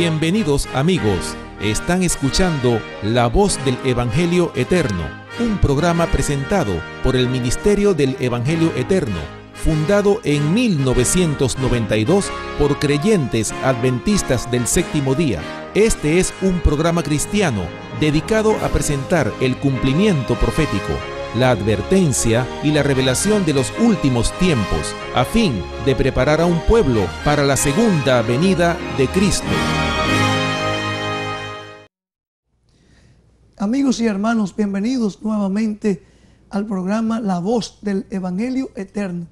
Bienvenidos amigos, están escuchando La voz del Evangelio Eterno, un programa presentado por el Ministerio del Evangelio Eterno, fundado en 1992 por creyentes adventistas del séptimo día. Este es un programa cristiano dedicado a presentar el cumplimiento profético la advertencia y la revelación de los últimos tiempos, a fin de preparar a un pueblo para la segunda venida de Cristo. Amigos y hermanos, bienvenidos nuevamente al programa La Voz del Evangelio Eterno.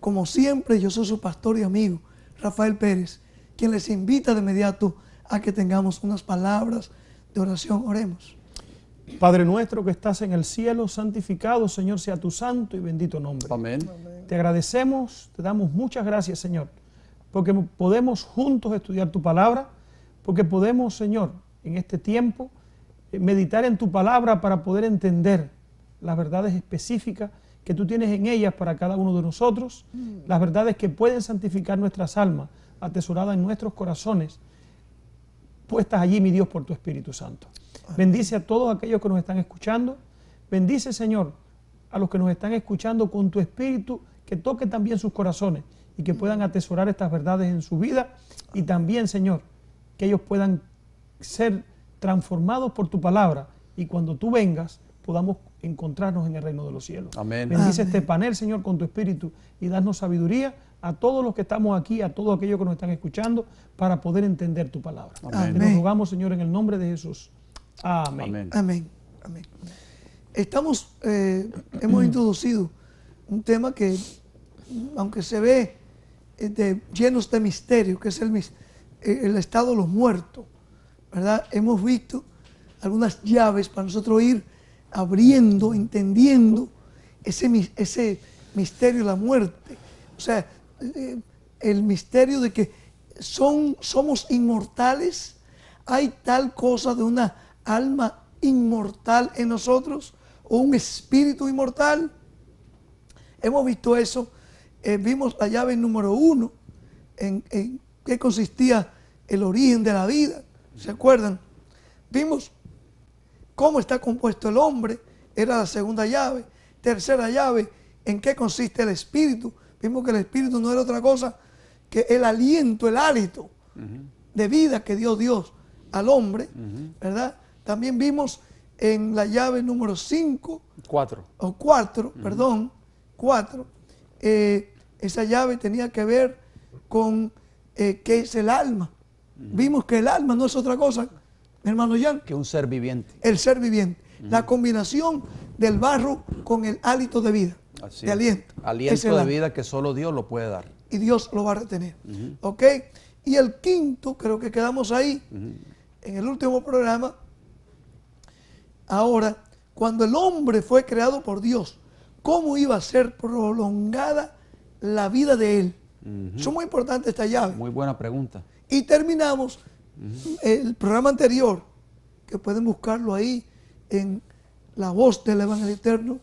Como siempre, yo soy su pastor y amigo, Rafael Pérez, quien les invita de inmediato a que tengamos unas palabras de oración. Oremos. Padre nuestro que estás en el cielo, santificado Señor sea tu santo y bendito nombre. Amén. Te agradecemos, te damos muchas gracias Señor, porque podemos juntos estudiar tu palabra, porque podemos Señor en este tiempo eh, meditar en tu palabra para poder entender las verdades específicas que tú tienes en ellas para cada uno de nosotros, mm. las verdades que pueden santificar nuestras almas, atesoradas en nuestros corazones, puestas allí, mi Dios, por tu Espíritu Santo. Bendice a todos aquellos que nos están escuchando. Bendice, Señor, a los que nos están escuchando con tu espíritu, que toque también sus corazones y que puedan atesorar estas verdades en su vida. Y también, Señor, que ellos puedan ser transformados por tu palabra y cuando tú vengas podamos encontrarnos en el reino de los cielos. Amén. Bendice este panel, Señor, con tu espíritu y danos sabiduría a todos los que estamos aquí, a todos aquellos que nos están escuchando, para poder entender tu palabra. Amén. Te rogamos, Señor, en el nombre de Jesús. Amén. Amén. Estamos, eh, hemos introducido un tema que, aunque se ve lleno eh, de, llenos de misterio, que es el, eh, el estado de los muertos, ¿verdad? Hemos visto algunas llaves para nosotros ir abriendo, entendiendo ese, misterio de la muerte. O sea, el misterio de que son, somos inmortales, hay tal cosa de una alma inmortal en nosotros o un espíritu inmortal. Hemos visto eso. Eh, vimos la llave número uno, en, qué consistía el origen de la vida. ¿Se acuerdan? Vimos cómo está compuesto el hombre, era la segunda llave. Tercera llave, en qué consiste el espíritu. Vimos que el espíritu no era otra cosa que el aliento, el hálito de vida que dio Dios al hombre, ¿verdad? También vimos en la llave número 5. 4. O 4, perdón, 4. Eh, esa llave tenía que ver con eh, qué es el alma. Vimos que el alma no es otra cosa, hermano Jan. Que un ser viviente. El ser viviente. La combinación del barro con el hálito de vida, de aliento. Aliento de vida que solo Dios lo puede dar. Y Dios lo va a retener. ¿Ok? Y el quinto, creo que quedamos ahí, en el último programa, Ahora, cuando el hombre fue creado por Dios, ¿cómo iba a ser prolongada la vida de él? es muy importante esta llave. Muy buena pregunta. Y terminamos el programa anterior, que pueden buscarlo ahí en La Voz del Evangelio Eterno,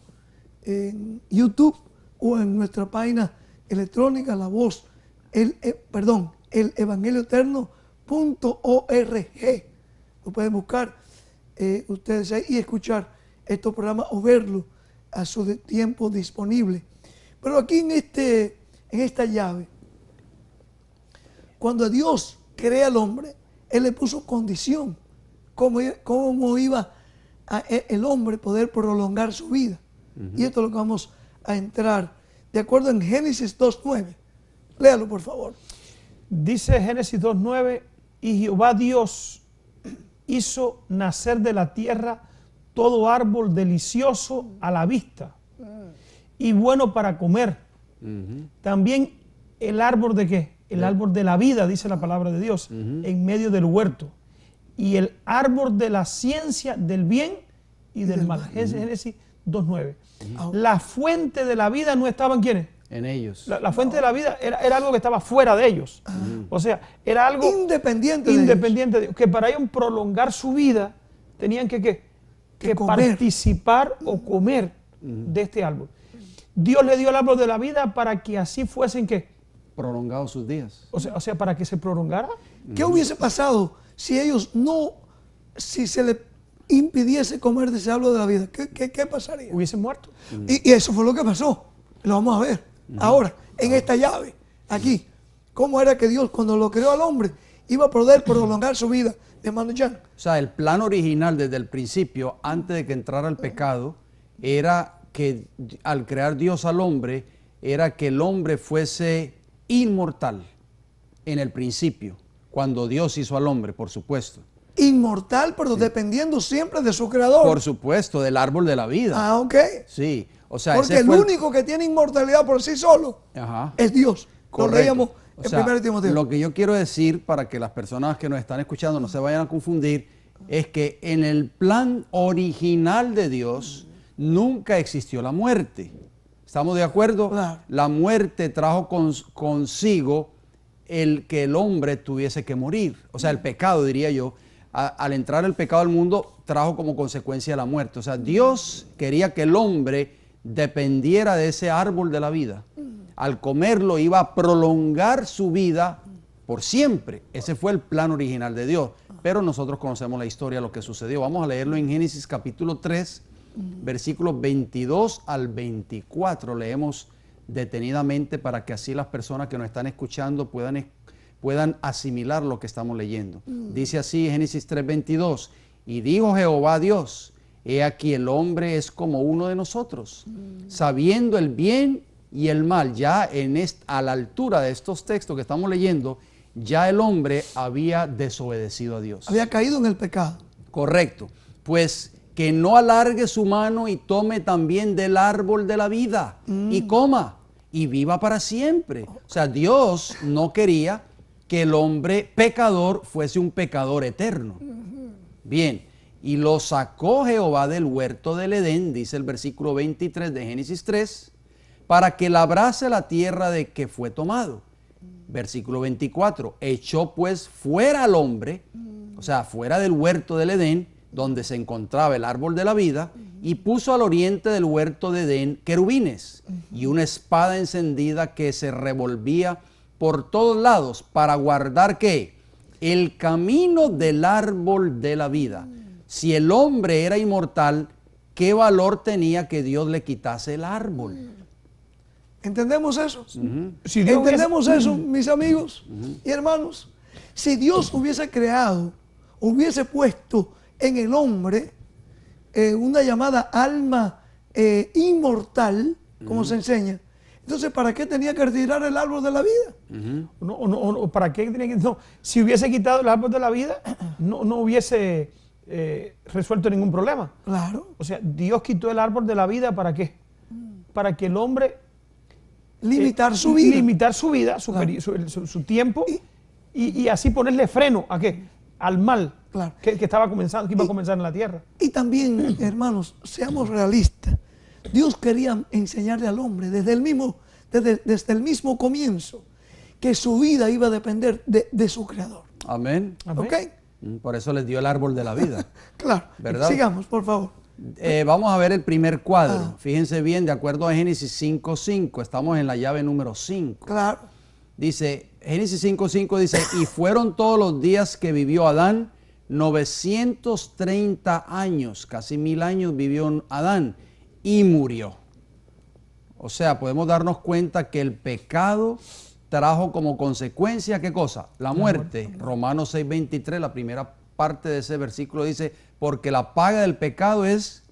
en YouTube o en nuestra página electrónica, La Voz, el, eh, perdón, el Evangelio Eterno.org. Lo pueden buscar eh, ustedes ahí y escuchar estos programas o verlo a su tiempo disponible. Pero aquí en, este, en esta llave, cuando Dios crea al hombre, Él le puso condición, cómo, iba e-, el hombre poder prolongar su vida. Y esto es lo que vamos a entrar, de acuerdo en Génesis 2.9. Léalo, por favor. Dice Génesis 2.9, y Jehová Dios hizo nacer de la tierra todo árbol delicioso a la vista y bueno para comer. También el árbol de qué? El árbol de la vida, dice la palabra de Dios, en medio del huerto. Y el árbol de la ciencia del bien y, del, del, mal. Génesis 2.9. La fuente de la vida no estaban quienes? en ellos. La, fuente de la vida era, algo que estaba fuera de ellos. O sea, era algo independiente, de ellos. que para ellos prolongar su vida tenían que, participar o comer de este árbol. Dios le dio el árbol de la vida para que así fuesen que prolongados sus días. O sea, para que se prolongara. ¿Qué hubiese pasado si ellos no, si se les impidiese comer de ese árbol de la vida? ¿Qué, pasaría? Hubiesen muerto. Y, y eso fue lo que pasó. Lo vamos a ver. Ahora, en esta llave, aquí, ¿cómo era que Dios, cuando lo creó al hombre, iba a poder prolongar su vida de ya O sea, el plan original desde el principio, antes de que entrara el pecado, era que al crear Dios al hombre, era que el hombre fuese inmortal en el principio, cuando Dios hizo al hombre, por supuesto inmortal, pero dependiendo siempre de su creador. Por supuesto, del árbol de la vida. Ah, ok. Sí. O sea, Porque el único que tiene inmortalidad por sí solo es Dios. Corríamos Lo en Lo que yo quiero decir para que las personas que nos están escuchando no se vayan a confundir es que en el plan original de Dios nunca existió la muerte. ¿Estamos de acuerdo? Claro. La muerte trajo consigo el que el hombre tuviese que morir. O sea, el pecado, diría yo, al entrar el pecado al mundo, trajo como consecuencia la muerte. O sea, Dios quería que el hombre dependiera de ese árbol de la vida. Al comerlo iba a prolongar su vida por siempre. Ese fue el plan original de Dios. Pero nosotros conocemos la historia, lo que sucedió. Vamos a leerlo en Génesis capítulo 3, versículos 22 al 24. Leemos detenidamente para que así las personas que nos están escuchando puedan puedan asimilar lo que estamos leyendo. Mm. Dice así Génesis 3:22, y dijo Jehová Dios, he aquí el hombre es como uno de nosotros, mm. sabiendo el bien y el mal. Ya en a la altura de estos textos que estamos leyendo, ya el hombre había desobedecido a Dios. Había caído en el pecado. Correcto. Pues que no alargue su mano y tome también del árbol de la vida y mm. coma y viva para siempre. Oh. O sea, Dios no quería que el hombre pecador fuese un pecador eterno. Bien, y lo sacó Jehová del huerto del Edén, dice el versículo 23 de Génesis 3, para que labrase la tierra de que fue tomado. Versículo 24, echó pues fuera al hombre, o sea, fuera del huerto del Edén, donde se encontraba el árbol de la vida, y puso al oriente del huerto de Edén querubines y una espada encendida que se revolvía por todos lados para guardar que El camino del árbol de la vida. Si el hombre era inmortal, ¿qué valor tenía que Dios le quitase el árbol? ¿Entendemos eso? ¿Entendemos eso, mis amigos y hermanos? Si Dios hubiese creado, hubiese puesto en el hombre eh, una llamada alma eh, inmortal, como se enseña, entonces, ¿para qué tenía que retirar el árbol de la vida? ¿O ¿Para qué tenía que.? No, si hubiese quitado el árbol de la vida, no, no hubiese eh, resuelto ningún problema. Claro. O sea, Dios quitó el árbol de la vida para qué? Para que el hombre. Eh, limitar su vida. Limitar su vida, su, tiempo, y, así ponerle freno a qué? Al mal que, estaba comenzando, que iba a comenzar en la tierra. Y también, hermanos, seamos realistas Dios quería enseñarle al hombre desde el mismo, desde, el mismo comienzo que su vida iba a depender de, su creador. Amén. Mm, por eso les dio el árbol de la vida. claro. ¿Verdad? Sigamos, por favor. Eh, vamos a ver el primer cuadro. Ah. Fíjense bien, de acuerdo a Génesis 5.5, estamos en la llave número 5. Claro. Dice, Génesis 5.5 dice, y fueron todos los días que vivió Adán 930 años, casi mil años vivió Adán y murió. O sea, podemos darnos cuenta que el pecado trajo como consecuencia, ¿qué cosa? La muerte. Romanos Romanos 6:23, la primera parte de ese versículo dice, porque la paga del pecado es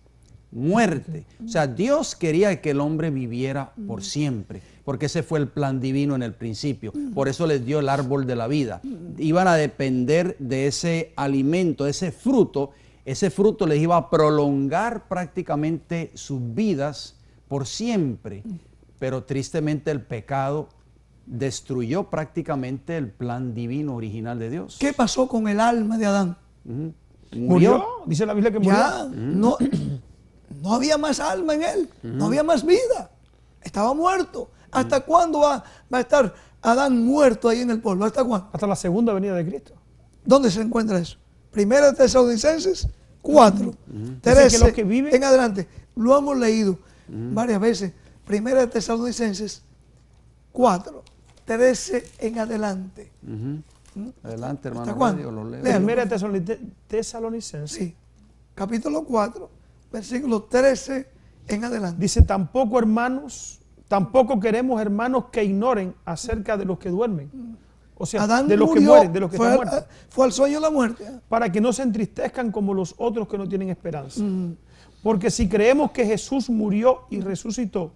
muerte. O sea, Dios quería que el hombre viviera por siempre, porque ese fue el plan divino en el principio. Por eso les dio el árbol de la vida. Iban a depender de ese alimento, de ese fruto ese fruto les iba a prolongar prácticamente sus vidas por siempre, pero tristemente el pecado destruyó prácticamente el plan divino original de Dios. ¿Qué pasó con el alma de Adán? ¿Murió? dice la Biblia que murió. Ya, no, no había más alma en él, no había más vida, estaba muerto. ¿Hasta mm. cuándo va, va a estar Adán muerto ahí en el pueblo? ¿Hasta cuándo? Hasta la segunda venida de Cristo. ¿Dónde se encuentra eso? Primera de Tesalonicenses 4, 13, en adelante. Lo hemos leído varias veces. Primera de Tesalonicenses 4, 13 en adelante. ¿Mm? Adelante, hermano. Lo Primera de Tesalonicenses. Sí. Capítulo 4, versículo 13 en adelante. Dice, tampoco hermanos, tampoco queremos hermanos que ignoren acerca de los que duermen, o sea, de los que mueren, de los que fue, están muertos. Eh, fue al sueño de la muerte. Para que no se entristezcan como los otros que no tienen esperanza. Mm. Porque si creemos que Jesús murió y resucitó,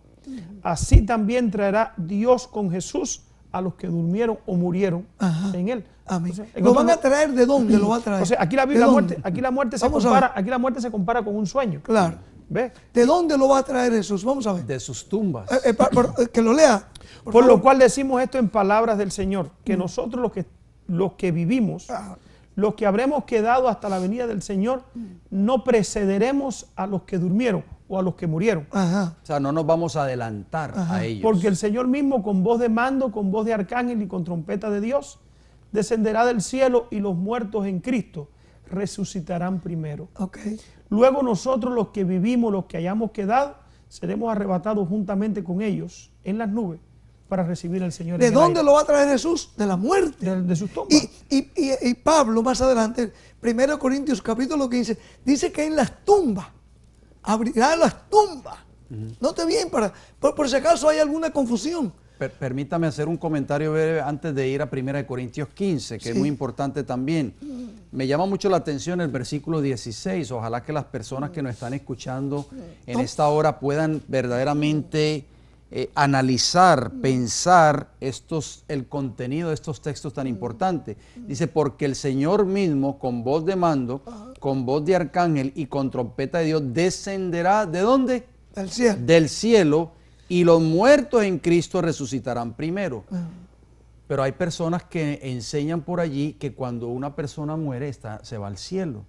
así también traerá Dios con Jesús a los que durmieron o murieron en él. ¿Lo van a traer de dónde lo va a traer? O aquí la, muerte, aquí la muerte se compara, aquí la muerte se compara con un sueño. Claro. ¿De dónde lo va a traer Jesús? Vamos a ver. De sus tumbas. Eh, eh, que lo lea. Por, lo cual decimos esto en palabras del Señor, que mm. nosotros los que, los que vivimos, ah. los que habremos quedado hasta la venida del Señor, mm. no precederemos a los que durmieron o a los que murieron. O sea, no nos vamos a adelantar a ellos. Porque el Señor mismo con voz de mando, con voz de arcángel y con trompeta de Dios, descenderá del cielo y los muertos en Cristo resucitarán primero. Luego nosotros los que vivimos, los que hayamos quedado, seremos arrebatados juntamente con ellos en las nubes para recibir al Señor. ¿De dónde lo va a traer Jesús? De la muerte. De, sus tumbas. Y, Pablo más adelante, 1 Corintios capítulo 15, dice que en las tumbas, abrirá las tumbas. No te Note bien, para, por, si acaso hay alguna confusión permítame hacer un comentario antes de ir a 1 Corintios 15, que es muy importante también. Me llama mucho la atención el versículo 16. Ojalá que las personas que nos están escuchando en esta hora puedan verdaderamente eh, analizar, pensar estos, el contenido de estos textos tan importantes. Dice, porque el Señor mismo, con voz de mando, con voz de arcángel y con trompeta de Dios, descenderá, ¿de dónde? Del cielo. Del cielo, y los muertos en Cristo resucitarán primero. Pero hay personas que enseñan por allí que cuando una persona muere está, se va al cielo.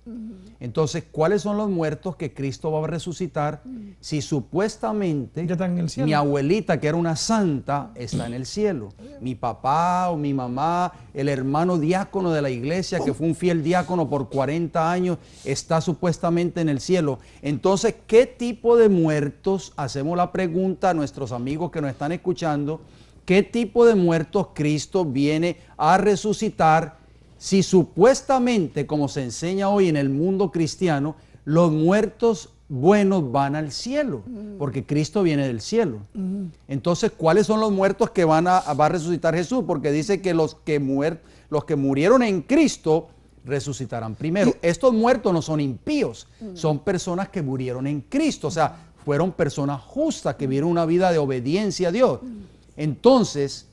Entonces, ¿cuáles son los muertos que Cristo va a resucitar si supuestamente mi abuelita, que era una santa, está en el cielo? Mi papá o mi mamá, el hermano diácono de la iglesia, que fue un fiel diácono por 40 años, está supuestamente en el cielo. Entonces, ¿qué tipo de muertos? Hacemos la pregunta a nuestros amigos que nos están escuchando qué tipo de muertos Cristo viene a resucitar si supuestamente, como se enseña hoy en el mundo cristiano, los muertos buenos van al cielo, mm. porque Cristo viene del cielo. Mm. Entonces, ¿cuáles son los muertos que van a, va a resucitar Jesús? Porque dice que los que, los que murieron en Cristo resucitarán primero. Estos muertos no son impíos, mm. son personas que murieron en Cristo, o sea, fueron personas justas que vieron una vida de obediencia a Dios. Entonces,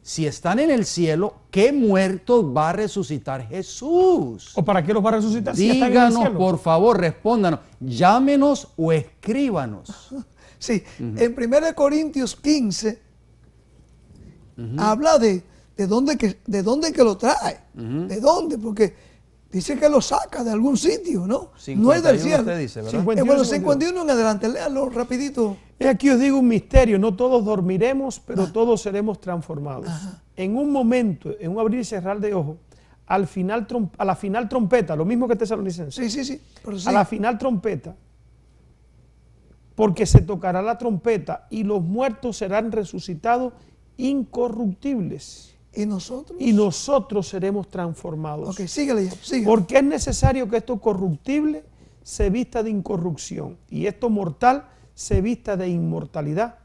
si están en el cielo, ¿qué muertos va a resucitar Jesús? ¿O para qué los va a resucitar? Díganos, si por favor, respóndanos. Llámenos o escríbanos. Sí, en 1 Corintios 15 habla de, dónde que, de dónde que lo trae, de dónde, porque Dice que lo saca de algún sitio, ¿no? no es del cielo. Usted dice, ¿verdad? bueno, 51 en adelante, léalo rapidito. Y aquí os digo un misterio, no todos dormiremos, pero ah. todos seremos transformados. En un momento, en un abrir y cerrar de ojos, al final a la final trompeta, lo mismo que te Sí, sí, sí, sí. A la final trompeta, porque se tocará la trompeta y los muertos serán resucitados incorruptibles. ¿Y nosotros? Y nosotros seremos transformados. Porque es necesario que esto corruptible se vista de incorrupción y esto mortal se vista de inmortalidad.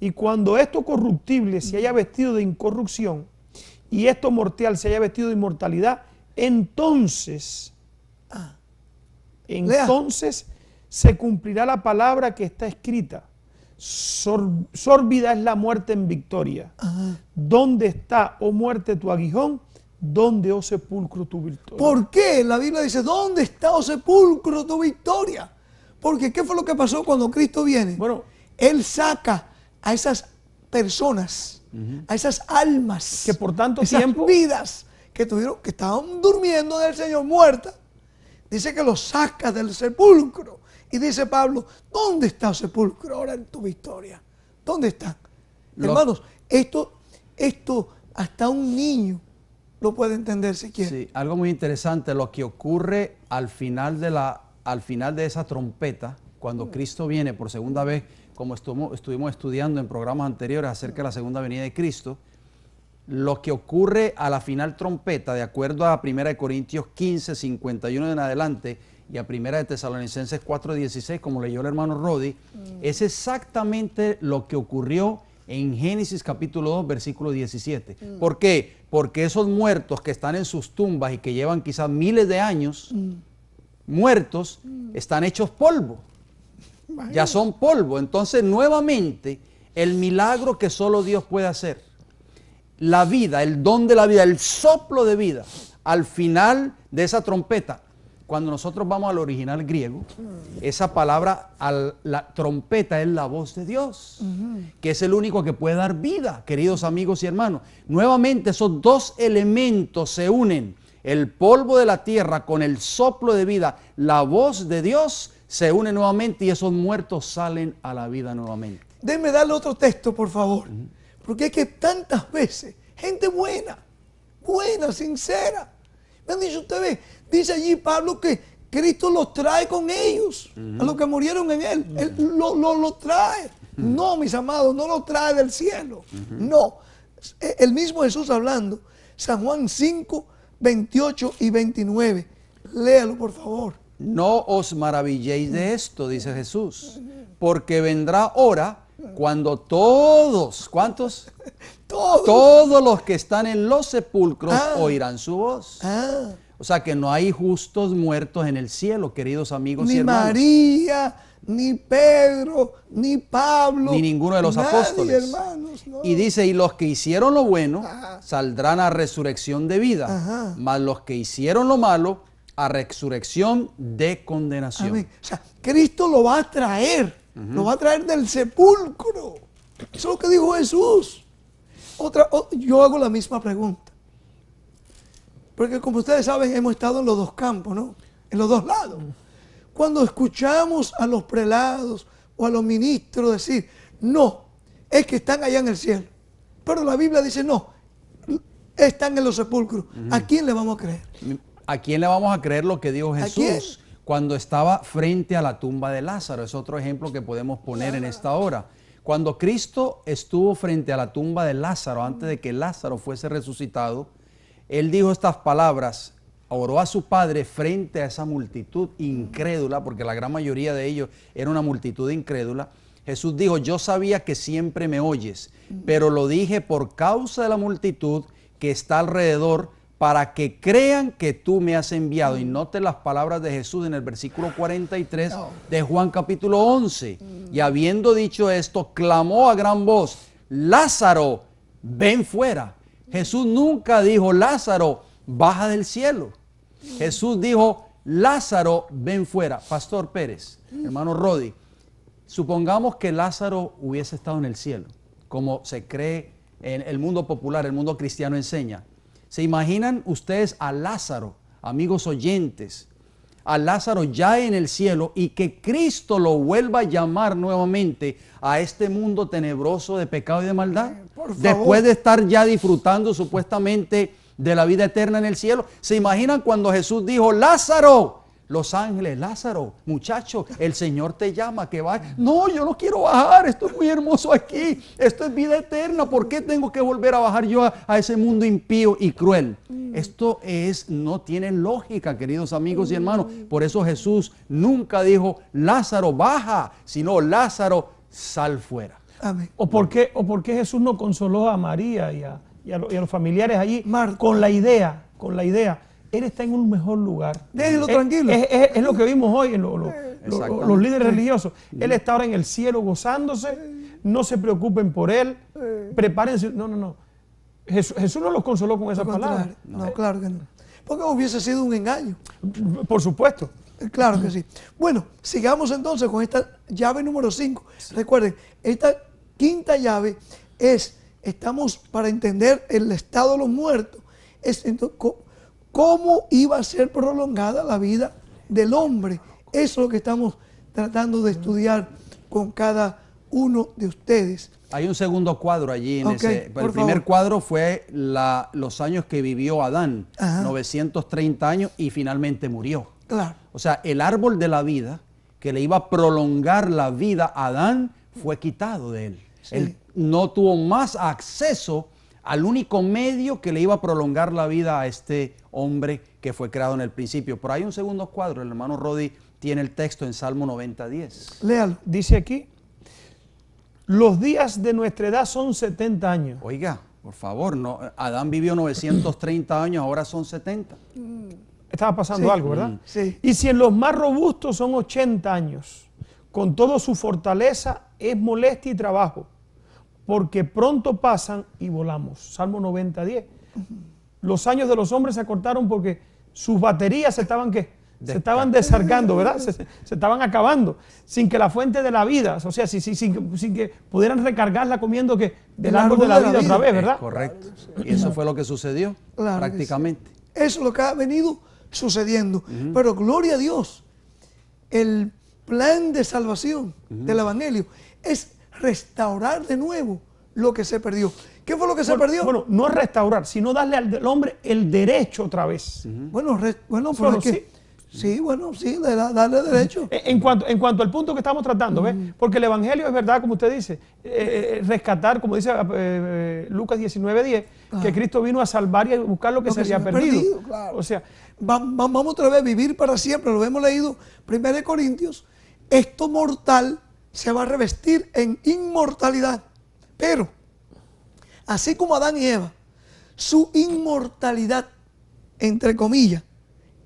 Y cuando esto corruptible se haya vestido de incorrupción y esto mortal se haya vestido de inmortalidad, entonces, ah. entonces se cumplirá la palabra que está escrita Sorbida es la muerte en victoria. ¿Dónde está, oh muerte, tu aguijón? ¿Dónde, oh sepulcro, tu victoria? ¿Por qué? La Biblia dice, ¿dónde está, oh sepulcro, tu victoria? Porque ¿qué fue lo que pasó cuando Cristo viene? Bueno, Él saca a esas personas, a esas almas, que por tanto esas vidas que tuvieron, que estaban durmiendo del Señor muerta, dice que los saca del sepulcro y dice Pablo, ¿dónde está sepulcro ahora en tu victoria? ¿Dónde está? Hermanos, esto, esto hasta un niño lo puede entender si quiere. Sí, algo muy interesante, lo que ocurre al final de, la, al final de esa trompeta, cuando mm. Cristo viene por segunda vez, como estuvimos estudiando en programas anteriores acerca de la segunda venida de Cristo, lo que ocurre a la final trompeta, de acuerdo a 1 Corintios 15, 51 en adelante, y a Primera de Tesalonicenses 4:16, como leyó el hermano Rodi, mm. es exactamente lo que ocurrió en Génesis capítulo 2, versículo 17. Mm. ¿Por qué? Porque esos muertos que están en sus tumbas y que llevan quizás miles de años mm. muertos, están hechos polvo. Ya son polvo. Entonces, nuevamente, el milagro que solo Dios puede hacer, la vida, el don de la vida, el soplo de vida, al final de esa trompeta, cuando nosotros vamos al original griego, esa palabra, la trompeta es la voz de Dios, que es el único que puede dar vida, queridos amigos y hermanos. Nuevamente esos dos elementos se unen, el polvo de la tierra con el soplo de vida, la voz de Dios se une nuevamente y esos muertos salen a la vida nuevamente. Denme darle otro texto, por favor, porque es que tantas veces, gente buena, buena, sincera, me han dicho ustedes, Dice allí Pablo que Cristo los trae con ellos, a los que murieron en Él. los lo, trae. No, mis amados, no los trae del cielo. No. E, el mismo Jesús hablando, San Juan 5, 28 y 29. Léalo, por favor. No os maravilléis de esto, dice Jesús, porque vendrá hora cuando todos, ¿cuántos? todos. todos los que están en los sepulcros ah. oirán su voz. Ah o sea que no hay justos muertos en el cielo, queridos amigos ni y hermanos. María, ni Pedro, ni Pablo, ni ninguno de los apóstoles. Y dice, y los que hicieron lo bueno ah. saldrán a resurrección de vida, mas los que hicieron lo malo a resurrección de condenación. O sea, Cristo lo va a traer, lo va a traer del sepulcro. Eso es lo que dijo Jesús. Otra, yo hago la misma pregunta. Porque como ustedes saben, hemos estado en los dos campos, ¿no? En los dos lados. Cuando escuchamos a los prelados o a los ministros decir, no, es que están allá en el cielo. Pero la Biblia dice, no, están en los sepulcros. ¿A quién le vamos a creer? ¿A quién le vamos a creer lo que dijo Jesús cuando estaba frente a la tumba de Lázaro? Es otro ejemplo que podemos poner en esta hora. Cuando Cristo estuvo frente a la tumba de Lázaro antes de que Lázaro fuese resucitado, él dijo estas palabras, oró a su padre frente a esa multitud incrédula, porque la gran mayoría de ellos era una multitud incrédula. Jesús dijo, yo sabía que siempre me oyes, pero lo dije por causa de la multitud que está alrededor, para que crean que tú me has enviado. Y note las palabras de Jesús en el versículo 43 de Juan capítulo 11. Y habiendo dicho esto, clamó a gran voz, Lázaro, ven fuera. Jesús nunca dijo, Lázaro, baja del cielo. Jesús dijo, Lázaro, ven fuera. Pastor Pérez, hermano Rodi, supongamos que Lázaro hubiese estado en el cielo, como se cree en el mundo popular, el mundo cristiano enseña. ¿Se imaginan ustedes a Lázaro, amigos oyentes, a Lázaro ya en el cielo y que Cristo lo vuelva a llamar nuevamente a este mundo tenebroso de pecado y de maldad? Eh, Después de estar ya disfrutando supuestamente de la vida eterna en el cielo. ¿Se imaginan cuando Jesús dijo, Lázaro, los Ángeles, Lázaro, muchacho, el Señor te llama, que va. No, yo no quiero bajar, esto es muy hermoso aquí, esto es vida eterna, ¿por qué tengo que volver a bajar yo a, ese mundo impío y cruel? Mm. Esto es, no tiene lógica, queridos amigos y mm. hermanos. Por eso Jesús nunca dijo, Lázaro, baja, sino Lázaro, sal fuera. ¿O, por qué, ¿O Jesús no consoló a María y a, los familiares allí con la idea, con la idea él está en un mejor lugar. lo tranquilo. Es, lo que vimos hoy en los líderes religiosos. Él está ahora en el cielo gozándose. No se preocupen por él. Prepárense. No, no, no. Jesús, no los consoló con esas palabras. No, claro que no. Porque hubiese sido un engaño. Por supuesto. Eh, claro que sí. Bueno, sigamos entonces con esta llave número 5. Recuerden, esta quinta llave es, estamos para entender el estado de los muertos, es, entonces, cómo iba a ser prolongada la vida del hombre. Eso es lo que estamos tratando de estudiar con cada uno de ustedes. Hay un segundo cuadro allí. En ese, el primer cuadro fue los años que vivió Adán, 930 años, y finalmente murió. O sea, el árbol de la vida que le iba a prolongar la vida a Adán fue quitado de él. Él no tuvo más acceso al único medio que le iba a prolongar la vida a este hombre que fue creado en el principio. Por hay un segundo cuadro, el hermano Rodi tiene el texto en Salmo 90, 10. Léalo, dice aquí, los días de nuestra edad son 70 años. Oiga, por favor, no, Adán vivió 930 años, ahora son 70. Mm. Estaba pasando algo, ¿verdad? Mm. Sí. Y si en los más robustos son 80 años, con toda su fortaleza es molestia y trabajo, porque pronto pasan y volamos. Salmo 90, 10 los años de los hombres se acortaron porque sus baterías se estaban, que Se estaban desarcando, ¿verdad? Se, estaban acabando, sin que la fuente de la vida, o sea, sin, que pudieran recargarla comiendo que del árbol, de la, vida, otra vez, ¿verdad? correcto. Y eso fue lo que sucedió prácticamente. Eso es lo que ha venido sucediendo. Pero gloria a Dios, el plan de salvación del Evangelio es restaurar de nuevo lo que se perdió. ¿Qué fue lo que se perdió? Bueno, no restaurar, sino darle al, hombre el derecho otra vez. Bueno, bueno, pero pues sí. bueno, sí, darle derecho. En cuanto, en cuanto al punto que estamos tratando, ¿ves? Porque el Evangelio es verdad, como usted dice, eh, eh, eh, rescatar, como dice Lucas 19.10, 10, que Cristo vino a salvar y a buscar lo que, se, había perdido. O sea, vamos otra vez, a vivir para siempre, lo hemos leído, 1 Corintios, esto mortal se va a revestir en inmortalidad, pero así como Adán y Eva, su inmortalidad, entre comillas,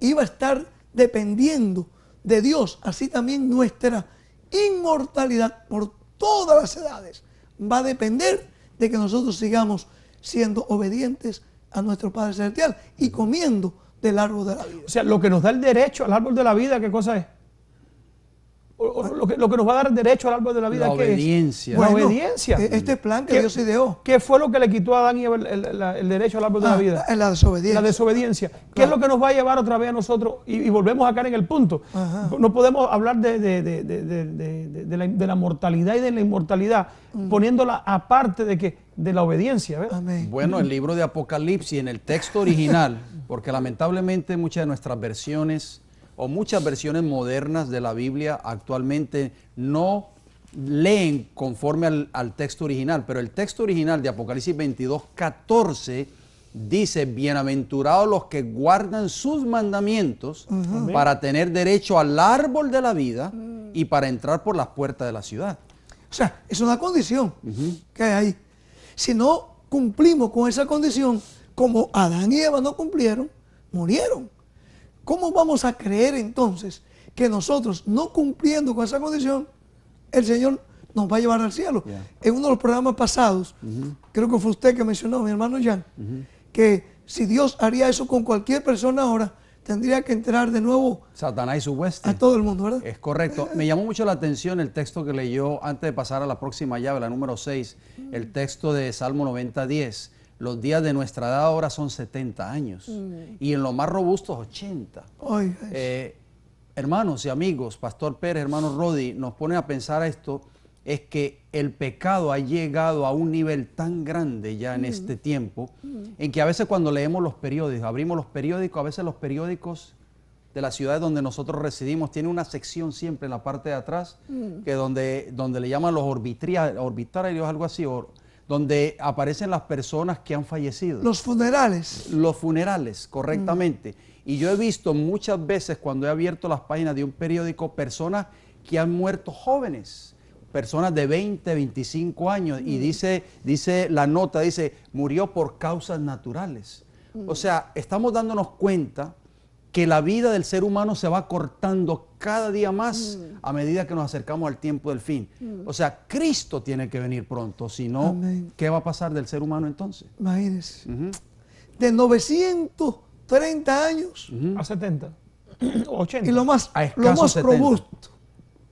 iba a estar dependiendo de Dios, así también nuestra inmortalidad por todas las edades va a depender de que nosotros sigamos siendo obedientes a nuestro Padre Celestial y comiendo del árbol de la vida. O sea, lo que nos da el derecho al árbol de la vida, ¿qué cosa es? lo, que, nos va a dar el derecho al árbol de la vida. obediencia. Es, obediencia. E-, este plan que Dios ideó. ¿Qué fue lo que le quitó a Daniel el, derecho al árbol de la ah, vida? La, desobediencia. desobediencia. ¿Qué es lo que nos va a llevar otra vez a nosotros? Y, volvemos acá en el punto. No podemos hablar de, la, mortalidad y de la inmortalidad mm. poniéndola aparte de que de la obediencia. Bueno, el libro de Apocalipsis en el texto original, porque lamentablemente muchas de nuestras versiones o muchas versiones modernas de la Biblia actualmente no leen conforme al, texto original, pero el texto original de Apocalipsis 22, 14 dice, bienaventurados los que guardan sus mandamientos para tener derecho al árbol de la vida mm. y para entrar por las puertas de la ciudad. O sea, es una condición que hay ahí. Si no cumplimos con esa condición, como Adán y Eva no cumplieron, murieron. ¿Cómo vamos a creer entonces que nosotros, no cumpliendo con esa condición, el Señor nos va a llevar al cielo? En uno de los programas pasados, creo que fue usted que mencionó, mi hermano Jan, que si Dios haría eso con cualquier persona ahora, tendría que entrar de nuevo Satanás y su A todo el mundo, ¿verdad? Es correcto. Me llamó mucho la atención el texto que leyó antes de pasar a la próxima llave, la número 6, el texto de Salmo 90.10 los días de nuestra edad ahora son 70 años mm. y en lo más robustos 80. Eh, hermanos y amigos, Pastor Pérez, hermano Rodi, nos pone a pensar esto, es que el pecado ha llegado a un nivel tan grande ya en mm. este tiempo, mm. en que a veces cuando leemos los periódicos, abrimos los periódicos, a veces los periódicos de la ciudad donde nosotros residimos, tiene una sección siempre en la parte de atrás, que donde, donde le llaman los orbitarios, algo así, donde aparecen las personas que han fallecido. Los funerales. Los funerales, correctamente. Mm. Y yo he visto muchas veces cuando he abierto las páginas de un periódico personas que han muerto jóvenes, personas de 20, 25 años, y mm. dice, dice la nota, dice, murió por causas naturales. Mm. O sea, estamos dándonos cuenta que la vida del ser humano se va cortando cada día más mm. a medida que nos acercamos al tiempo del fin. Mm. O sea, Cristo tiene que venir pronto, si no, ¿qué va a pasar del ser humano entonces? Imagínense. De 930 años a 70, 80. Y lo más, robusto,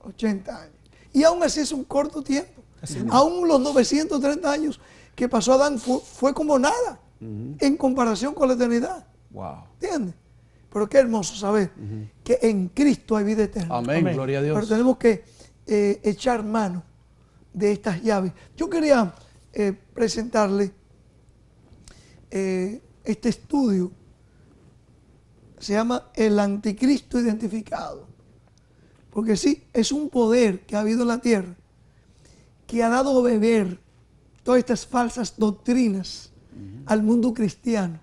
80 años. Y aún así es un corto tiempo. aún los 930 años que pasó Adán fue, como nada en comparación con la eternidad. Wow. ¿Entiendes? Pero qué hermoso saber que en Cristo hay vida eterna. Amén, gloria a Dios. Pero tenemos que eh, echar mano de estas llaves. Yo quería eh, presentarle eh, este estudio. Se llama El Anticristo Identificado. Porque sí, es un poder que ha habido en la tierra que ha dado a beber todas estas falsas doctrinas al mundo cristiano.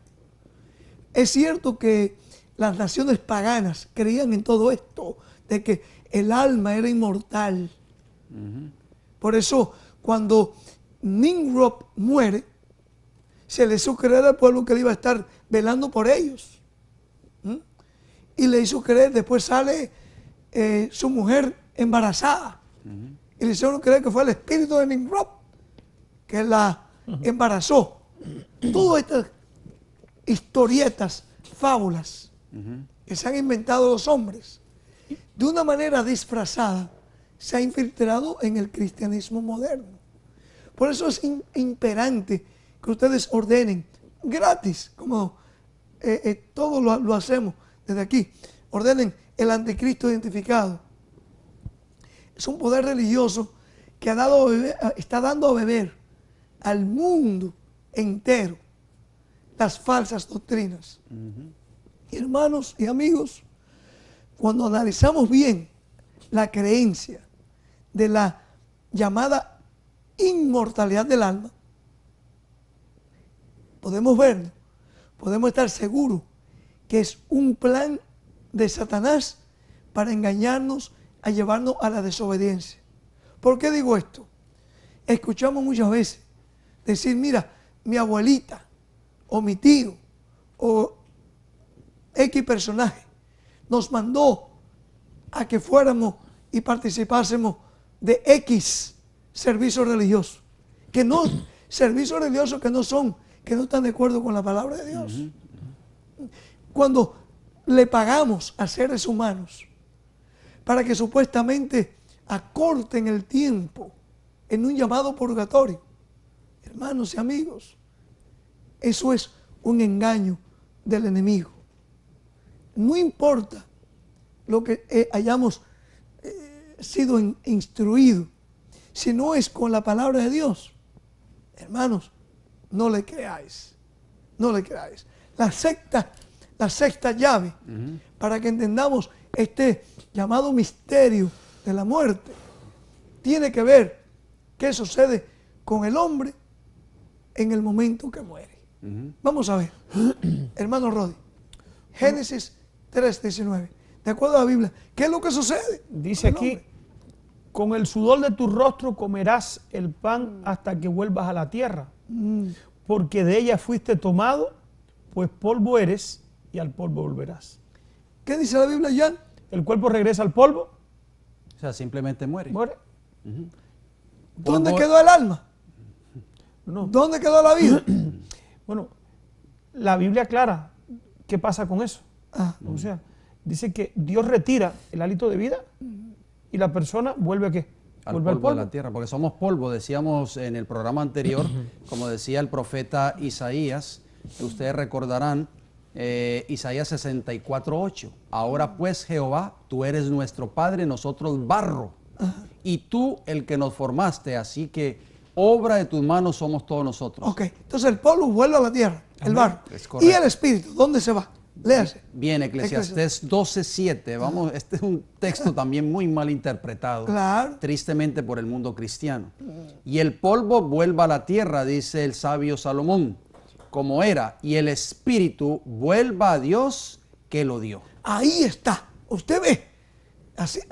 Es cierto que las naciones paganas creían en todo esto, de que el alma era inmortal. Por eso, cuando Ningrop muere, se le hizo creer al pueblo que iba a estar velando por ellos. ¿Mm? Y le hizo creer, después sale eh, su mujer embarazada. Y le hicieron creer que fue el espíritu de Ningrop que la embarazó. Todas estas historietas, fábulas, que se han inventado los hombres, de una manera disfrazada, se ha infiltrado en el cristianismo moderno. Por eso es imperante que ustedes ordenen gratis, como eh, eh, todo todos lo, hacemos desde aquí. Ordenen el anticristo identificado. Es un poder religioso que ha dado está dando a beber al mundo entero las falsas doctrinas hermanos y amigos, cuando analizamos bien la creencia de la llamada inmortalidad del alma, podemos ver, podemos estar seguros que es un plan de Satanás para engañarnos, a llevarnos a la desobediencia. ¿Por qué digo esto? Escuchamos muchas veces decir, mira, mi abuelita o mi tío o X personaje nos mandó a que fuéramos y participásemos de X servicios religiosos, que no, servicios religiosos que no son, que no están de acuerdo con la palabra de Dios. Cuando le pagamos a seres humanos para que supuestamente acorten el tiempo en un llamado purgatorio, hermanos y amigos, eso es un engaño del enemigo. No importa lo que eh, hayamos eh, sido instruido, si no es con la palabra de Dios, hermanos, no le creáis, no le creáis. La sexta, la sexta llave, para que entendamos este llamado misterio de la muerte, tiene que ver qué sucede con el hombre en el momento que muere. Vamos a ver, hermano Rodi, Génesis 19, De acuerdo a la Biblia. ¿Qué es lo que sucede? Dice aquí, con el sudor de tu rostro comerás el pan hasta que vuelvas a la tierra, mm. porque de ella fuiste tomado, pues polvo eres y al polvo volverás. ¿Qué dice la Biblia ya? El cuerpo regresa al polvo. O sea, simplemente muere. Muere. ¿Dónde quedó el alma? ¿Dónde quedó la vida? bueno, la Biblia aclara qué pasa con eso. Ah. o sea, dice que Dios retira el hálito de vida y la persona vuelve a qué? vuelve al polvo de la tierra, porque somos polvo, decíamos en el programa anterior, como decía el profeta Isaías, que ustedes recordarán, eh, Isaías 64.8, ahora pues Jehová, tú eres nuestro Padre, nosotros barro, y tú el que nos formaste, así que obra de tus manos somos todos nosotros. Ok, entonces el polvo vuelve a la tierra, el barro. Y el espíritu, ¿dónde se va? Léase. Bien, Eclesiastés 12.7. Vamos, este es un texto también muy mal interpretado. Tristemente por el mundo cristiano. Mm. Y el polvo vuelva a la tierra, dice el sabio Salomón, como era, y el espíritu vuelva a Dios que lo dio. Ahí está. Usted ve. Así,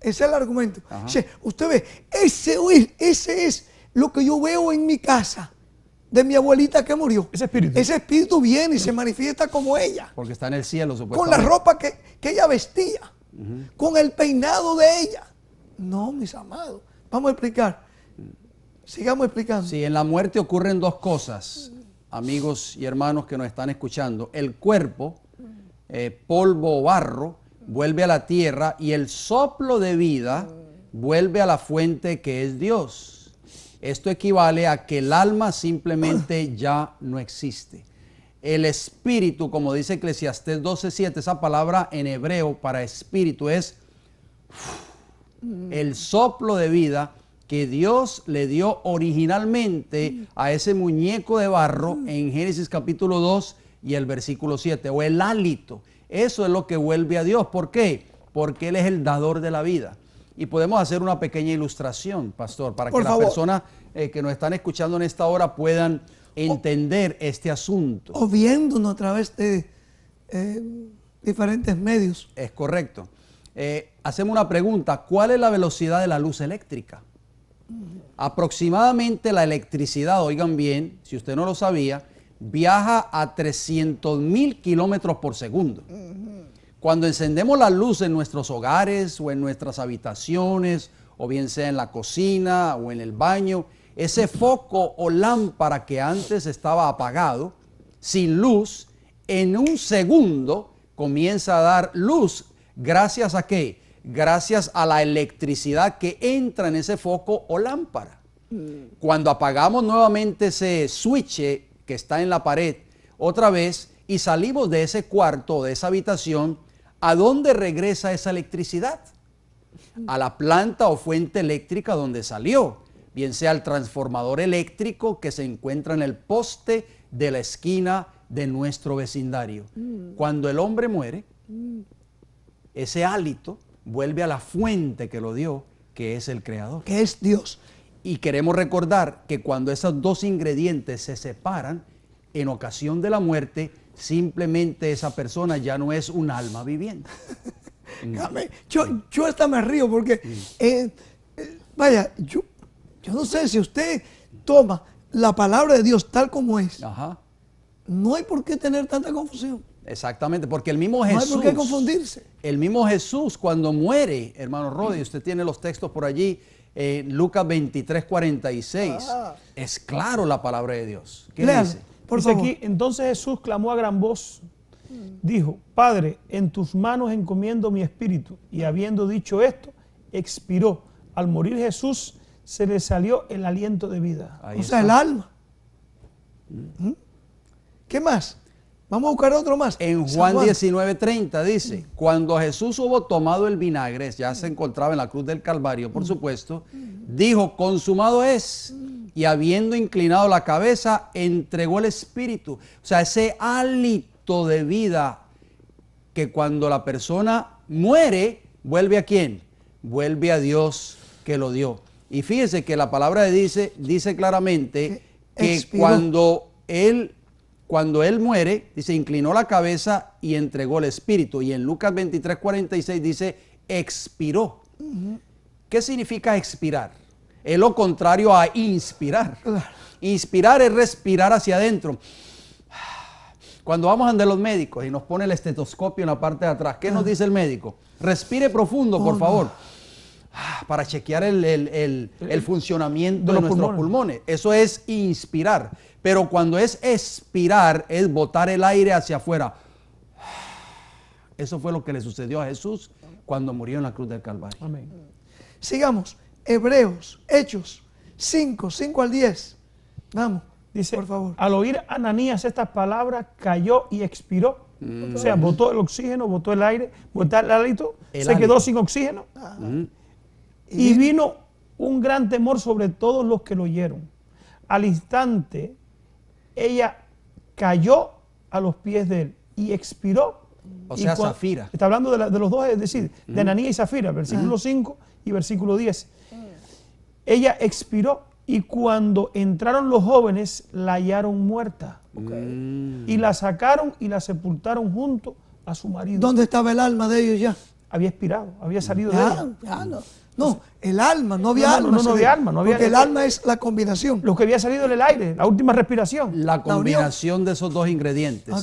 es el argumento. usted ve, ese, ese es lo que yo veo en mi casa de mi abuelita que murió. Ese espíritu. Ese espíritu viene y se manifiesta como ella. Porque está en el cielo, supuestamente. Con la ropa que, ella vestía, con el peinado de ella. No, mis amados. Vamos a explicar. Sigamos explicando. Si en la muerte ocurren dos cosas, amigos y hermanos que nos están escuchando. El cuerpo, eh, polvo o barro, vuelve a la tierra y el soplo de vida vuelve a la fuente que es Dios. Esto equivale a que el alma simplemente ya no existe. El espíritu, como dice Eclesiastés 12:7, esa palabra en hebreo para espíritu es mm. el soplo de vida que Dios le dio originalmente mm. a ese muñeco de barro mm. en Génesis capítulo 2 y el versículo 7, o el hálito. Eso es lo que vuelve a Dios. ¿Por qué? Porque Él es el dador de la vida. Y podemos hacer una pequeña ilustración, pastor, para que las personas eh, que nos están escuchando en esta hora puedan entender este asunto. O viéndonos a través de eh, diferentes medios. Es correcto. Eh, hacemos una pregunta, ¿cuál es la velocidad de la luz eléctrica? Aproximadamente la electricidad, oigan bien, si usted no lo sabía, viaja a 300 mil kilómetros por segundo. Cuando encendemos la luz en nuestros hogares o en nuestras habitaciones, o bien sea en la cocina o en el baño, ese foco o lámpara que antes estaba apagado, sin luz, en un segundo comienza a dar luz. ¿Gracias a qué? Gracias a la electricidad que entra en ese foco o lámpara. Mm. Cuando apagamos nuevamente ese switch que está en la pared, otra vez, y salimos de ese cuarto, o de esa habitación, ¿a dónde regresa esa electricidad? A la planta o fuente eléctrica donde salió, bien sea el transformador eléctrico que se encuentra en el poste de la esquina de nuestro vecindario. Mm. Cuando el hombre muere, mm. ese hálito vuelve a la fuente que lo dio, que es el Creador. Que es Dios. Y queremos recordar que cuando esos dos ingredientes se separan, en ocasión de la muerte, simplemente esa persona ya no es un alma viviente. Mm. yo, mm. yo hasta me río porque, mm. eh, eh, vaya, yo, yo no sé si usted toma la palabra de Dios tal como es. No hay por qué tener tanta confusión. Exactamente, porque el mismo Jesús. No hay por qué confundirse. El mismo Jesús, cuando muere, hermano Rodi, usted tiene los textos por allí, eh, Lucas 23, 46. Ah. Es claro la palabra de Dios. ¿Qué dice? aquí, entonces Jesús clamó a gran voz, dijo, Padre, en tus manos encomiendo mi espíritu. Y habiendo dicho esto, expiró. Al morir Jesús, se le salió el aliento de vida. o sea, el alma. ¿Mm? ¿Qué más? Vamos a buscar otro más. En Juan, 19:30 dice, cuando Jesús hubo tomado el vinagre, ya se encontraba en la cruz del Calvario, por mm. supuesto, dijo, consumado es. Y habiendo inclinado la cabeza, entregó el espíritu. O sea, ese hálito de vida que cuando la persona muere, vuelve a quién? Vuelve a Dios que lo dio. Y fíjese que la palabra dice, dice claramente que cuando él cuando él muere, dice, inclinó la cabeza y entregó el espíritu. Y en Lucas 23, 46 dice, expiró. ¿Qué significa expirar? Es lo contrario a inspirar. Inspirar es respirar hacia adentro. Cuando vamos ante los médicos y nos pone el estetoscopio en la parte de atrás, ¿qué nos dice el médico? Respire profundo, por oh, favor. Ah, para chequear el, funcionamiento de, nuestros pulmones. Eso es inspirar. Pero cuando es expirar, es botar el aire hacia afuera. Ah, eso fue lo que le sucedió a Jesús cuando murió en la cruz del Calvario. Amén. Sigamos. Hebreos, Hechos 5, 5 al 10. Vamos. Dice, por favor. Al oír Ananías estas palabras, cayó y expiró. Mm. O sea, botó el oxígeno, botó el aire, botó el alito, se quedó sin oxígeno. Mm. Y vino un gran temor sobre todos los que lo oyeron. Al instante, ella cayó a los pies de él y expiró. O sea, Zafira. Está hablando de, los dos, es decir, de Ananía y Zafira, versículo 5 ah. y versículo 10. Ella expiró y cuando entraron los jóvenes la hallaron muerta. Mm. Y la sacaron y la sepultaron junto a su marido. ¿Dónde estaba el alma de ellos ya? Había expirado, había salido de ella. No, el alma, no había alma. No, no, no había alma, Porque el alma es la combinación. Lo que había salido en el aire, la última respiración. La combinación de esos dos ingredientes.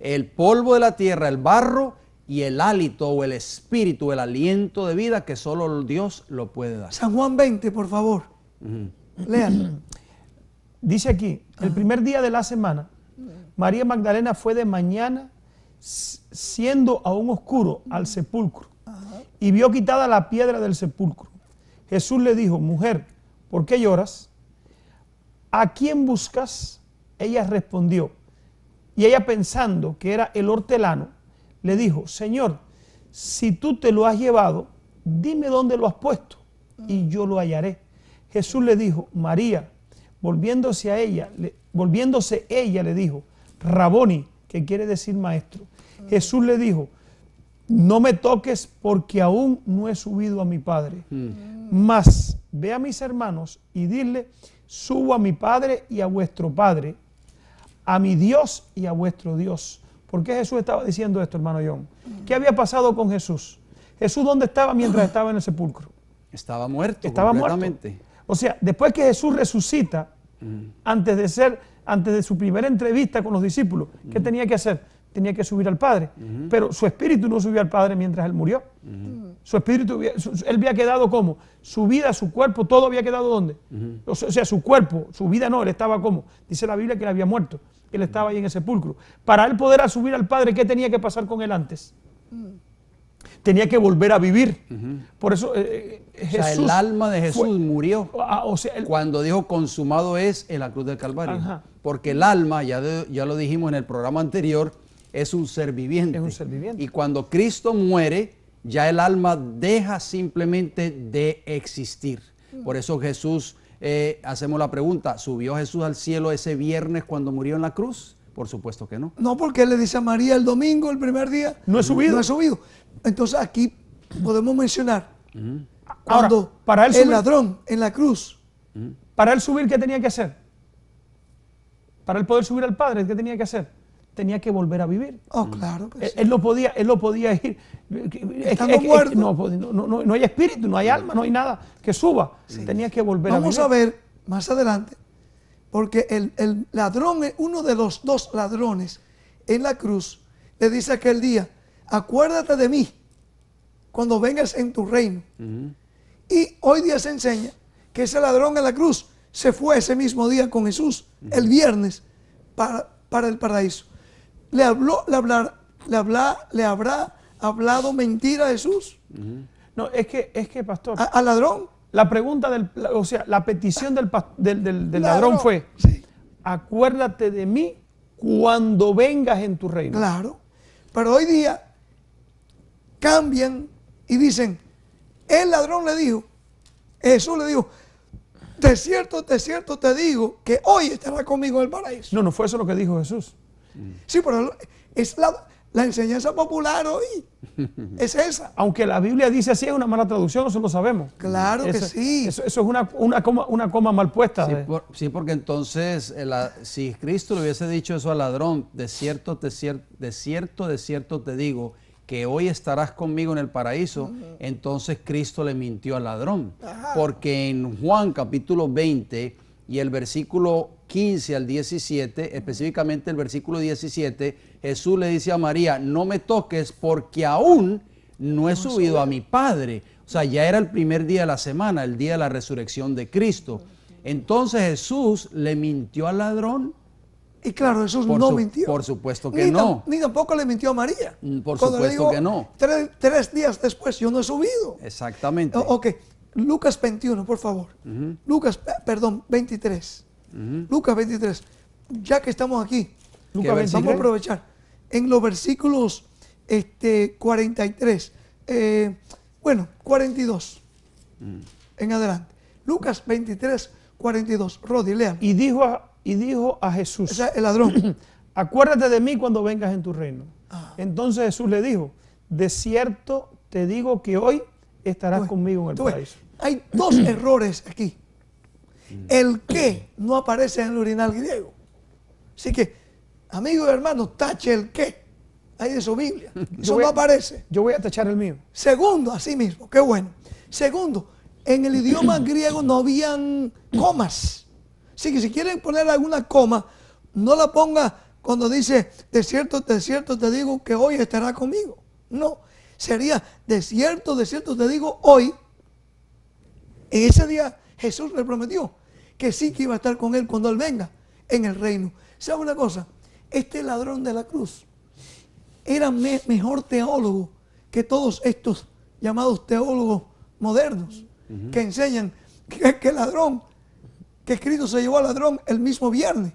El polvo de la tierra, el barro y el hálito o el espíritu, el aliento de vida que solo Dios lo puede dar. San Juan 20, por favor. Lean. Dice aquí, el ah. primer día de la semana, María Magdalena fue de mañana siendo aún oscuro al sepulcro y vio quitada la piedra del sepulcro. Jesús le dijo, mujer, ¿por qué lloras? ¿A quién buscas? Ella respondió. Y ella pensando que era el hortelano, le dijo, Señor, si tú te lo has llevado, dime dónde lo has puesto y yo lo hallaré. Jesús le dijo, María, volviéndose a ella, le, volviéndose ella le dijo, Raboni, que quiere decir maestro. Jesús le dijo, no me toques porque aún no he subido a mi Padre. más mm. Mas ve a mis hermanos y dile, subo a mi Padre y a vuestro Padre, a mi Dios y a vuestro Dios. ¿Por qué Jesús estaba diciendo esto, hermano John? Mm. ¿Qué había pasado con Jesús? Jesús, ¿dónde estaba mientras estaba en el sepulcro? Estaba muerto. Estaba muerto. O sea, después que Jesús resucita, mm. antes de ser, antes de su primera entrevista con los discípulos, ¿qué tenía que hacer? tenía que subir al Padre. Pero su espíritu no subió al Padre mientras él murió. Su espíritu, él había quedado como, su vida, su cuerpo, todo había quedado donde. o, sea, su cuerpo, su vida no, él estaba como. Dice la Biblia que él había muerto, él estaba ahí en el sepulcro. Para él poder subir al Padre, ¿qué tenía que pasar con él antes? Tenía que volver a vivir. Por eso eh, eh, Jesús. el alma de Jesús murió. cuando dijo consumado es en la cruz del Calvario. Porque el alma, ya, ya lo dijimos en el programa anterior, es un ser viviente. Y cuando Cristo muere, ya el alma deja simplemente de existir. Mm. Por eso Jesús, eh, hacemos la pregunta, ¿subió Jesús al cielo ese viernes cuando murió en la cruz? Por supuesto que no. No, porque él le dice a María el domingo, el primer día. No he subido. No he subido. Entonces aquí podemos mencionar cuando para el ladrón en la cruz. Para él subir, ¿qué tenía que hacer? Para él poder subir al Padre, ¿qué tenía que hacer? tenía que volver a vivir. Oh, claro. él, lo podía, él podía ir. Estando muerto. Pues, no, hay espíritu, no hay alma, no hay nada que suba. Tenía que volver a vivir. Vamos a ver más adelante, porque el, ladrón, uno de los dos ladrones en la cruz, le dice aquel día, acuérdate de mí cuando vengas en tu reino. Y hoy día se enseña que ese ladrón en la cruz se fue ese mismo día con Jesús, el viernes, para el paraíso le, habló, le, hablar, le, le habrá hablado mentira a Jesús? No, es que, es que pastor. ¿Al ladrón? La pregunta del, o sea, la petición del, ladrón, fue, acuérdate de mí cuando vengas en tu reino. Claro, pero hoy día cambian y dicen, el ladrón le dijo, Jesús le dijo, de cierto, de cierto te digo que hoy estará conmigo en el paraíso. No, no fue eso lo que dijo Jesús. Sí, pero es la, enseñanza popular hoy. Es esa. Aunque la Biblia dice así, es una mala traducción, eso lo sabemos. Claro que sí. Eso, es una, coma, mal puesta. Sí, eh. porque entonces, eh, si Cristo le hubiese dicho eso al ladrón, de cierto, de cierto, de cierto, te digo, que hoy estarás conmigo en el paraíso, entonces Cristo le mintió al ladrón. Porque en Juan capítulo 20, y el versículo 15 al 17, específicamente el versículo 17, Jesús le dice a María, no me toques porque aún no he subido a mi Padre. O sea, ya era el primer día de la semana, el día de la resurrección de Cristo. Entonces Jesús le mintió al ladrón. Y claro, Jesús no mintió. Por supuesto que no. Ni tampoco le mintió a María. Mm, por supuesto que no. Tres, días después yo no he subido. Exactamente. ok, Lucas 21, por favor. Lucas, eh, perdón, 23. Lucas 23. Ya que estamos aquí, Lucas vamos a aprovechar. En los versículos este, 43, eh, bueno, 42 mm. en adelante. Lucas 23, 42. Rodi, lean. Y dijo a, y dijo a Jesús, o sea, el ladrón, acuérdate de mí cuando vengas en tu reino. Ah. Entonces Jesús le dijo, de cierto te digo que hoy estarás conmigo en el paraíso. Hay dos errores aquí. El que no aparece en el urinal griego. Así que, amigo y hermanos, tache el qué. Ahí de su Biblia. Eso no aparece. Yo voy a tachar el mío. Segundo, así mismo, qué bueno. Segundo, en el idioma griego no habían comas. Así que si quieren poner alguna coma, no la ponga cuando dice, de cierto, de cierto te digo que hoy estará conmigo. No, sería, de cierto, de cierto te digo hoy en ese día Jesús le prometió que sí que iba a estar con él cuando él venga en el reino. ¿Sabe una cosa? Este ladrón de la cruz era mejor teólogo que todos estos llamados teólogos modernos que enseñan que, el ladrón, que Cristo se llevó al ladrón el mismo viernes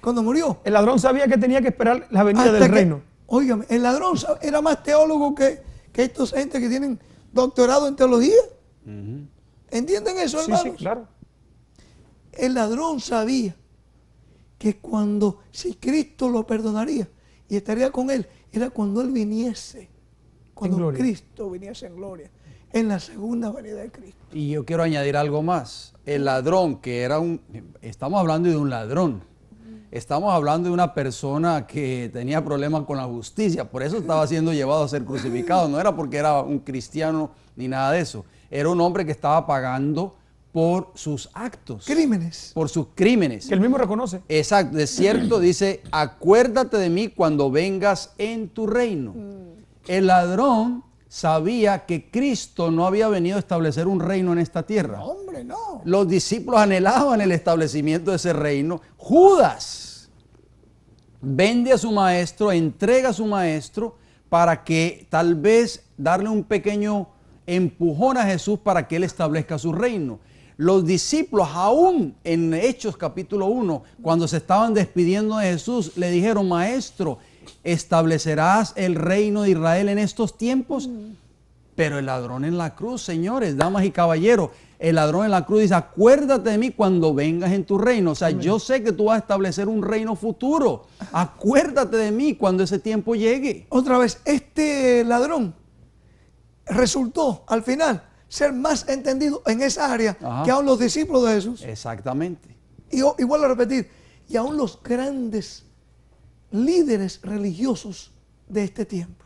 cuando murió. El ladrón sabía que tenía que esperar la venida del reino. Óigame, el ladrón era más teólogo que, estos gente que tienen doctorado en teología. ¿Entienden eso, hermanos? Sí, sí, claro. El ladrón sabía que cuando, si Cristo lo perdonaría y estaría con él, era cuando él viniese, cuando Cristo viniese en gloria, en la segunda venida de Cristo. Y yo quiero añadir algo más. El ladrón, que era un, estamos hablando de un ladrón, estamos hablando de una persona que tenía problemas con la justicia, por eso estaba siendo llevado a ser crucificado, no era porque era un cristiano ni nada de eso era un hombre que estaba pagando por sus actos. Crímenes. Por sus crímenes. Que él mismo reconoce. Exacto, de cierto dice, acuérdate de mí cuando vengas en tu reino. Mm. El ladrón sabía que Cristo no había venido a establecer un reino en esta tierra. hombre, no. Los discípulos anhelaban el establecimiento de ese reino. Judas vende a su maestro, entrega a su maestro para que tal vez darle un pequeño Empujó a Jesús para que Él establezca su reino. Los discípulos, aún en Hechos capítulo 1, cuando se estaban despidiendo de Jesús, le dijeron, Maestro, ¿establecerás el reino de Israel en estos tiempos? Pero el ladrón en la cruz, señores, damas y caballeros, el ladrón en la cruz dice, acuérdate de mí cuando vengas en tu reino. O sea, yo sé que tú vas a establecer un reino futuro. Acuérdate de mí cuando ese tiempo llegue. Otra vez, este ladrón resultó al final ser más entendido en esa área que aún los discípulos de Jesús. Exactamente. Y, vuelvo a repetir, y aún los grandes líderes religiosos de este tiempo.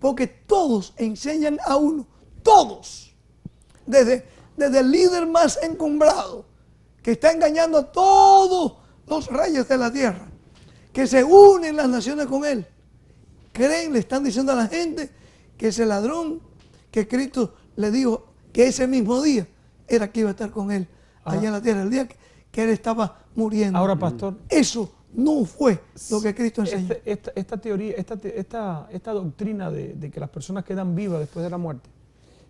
Porque todos enseñan a uno, todos, desde, desde el líder más encumbrado, que está engañando a todos los reyes de la tierra, que se unen las naciones con él, creen, le están diciendo a la gente que ese ladrón que Cristo le dijo que ese mismo día era que iba a estar con él allá en la tierra, el día que, él estaba muriendo. Ahora, pastor. Mm. Eso no fue lo que Cristo este, enseñó. Esta, teoría, esta, esta doctrina de, que las personas quedan vivas después de la muerte,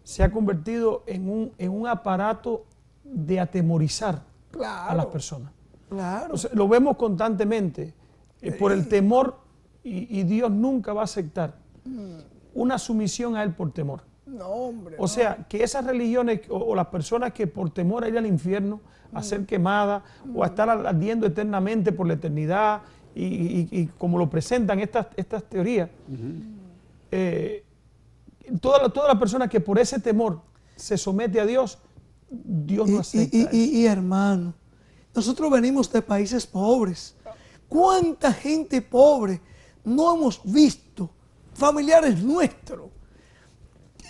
se ha convertido en un, en un aparato de atemorizar a las personas. Claro. lo vemos constantemente eh, por el temor y Dios nunca va a aceptar mm. una sumisión a Él por temor hombre. O sea, que esas religiones o, las personas que por temor a ir al infierno, a ser mm. quemadas o a mm. estar ardiendo eternamente por la eternidad, y, como lo presentan estas, estas teorías, todas mm. eh, toda las personas que por ese temor se somete a Dios, Dios no acepta. y, hermano, nosotros venimos de países pobres. ¿Cuánta gente pobre no hemos visto? Familiares nuestros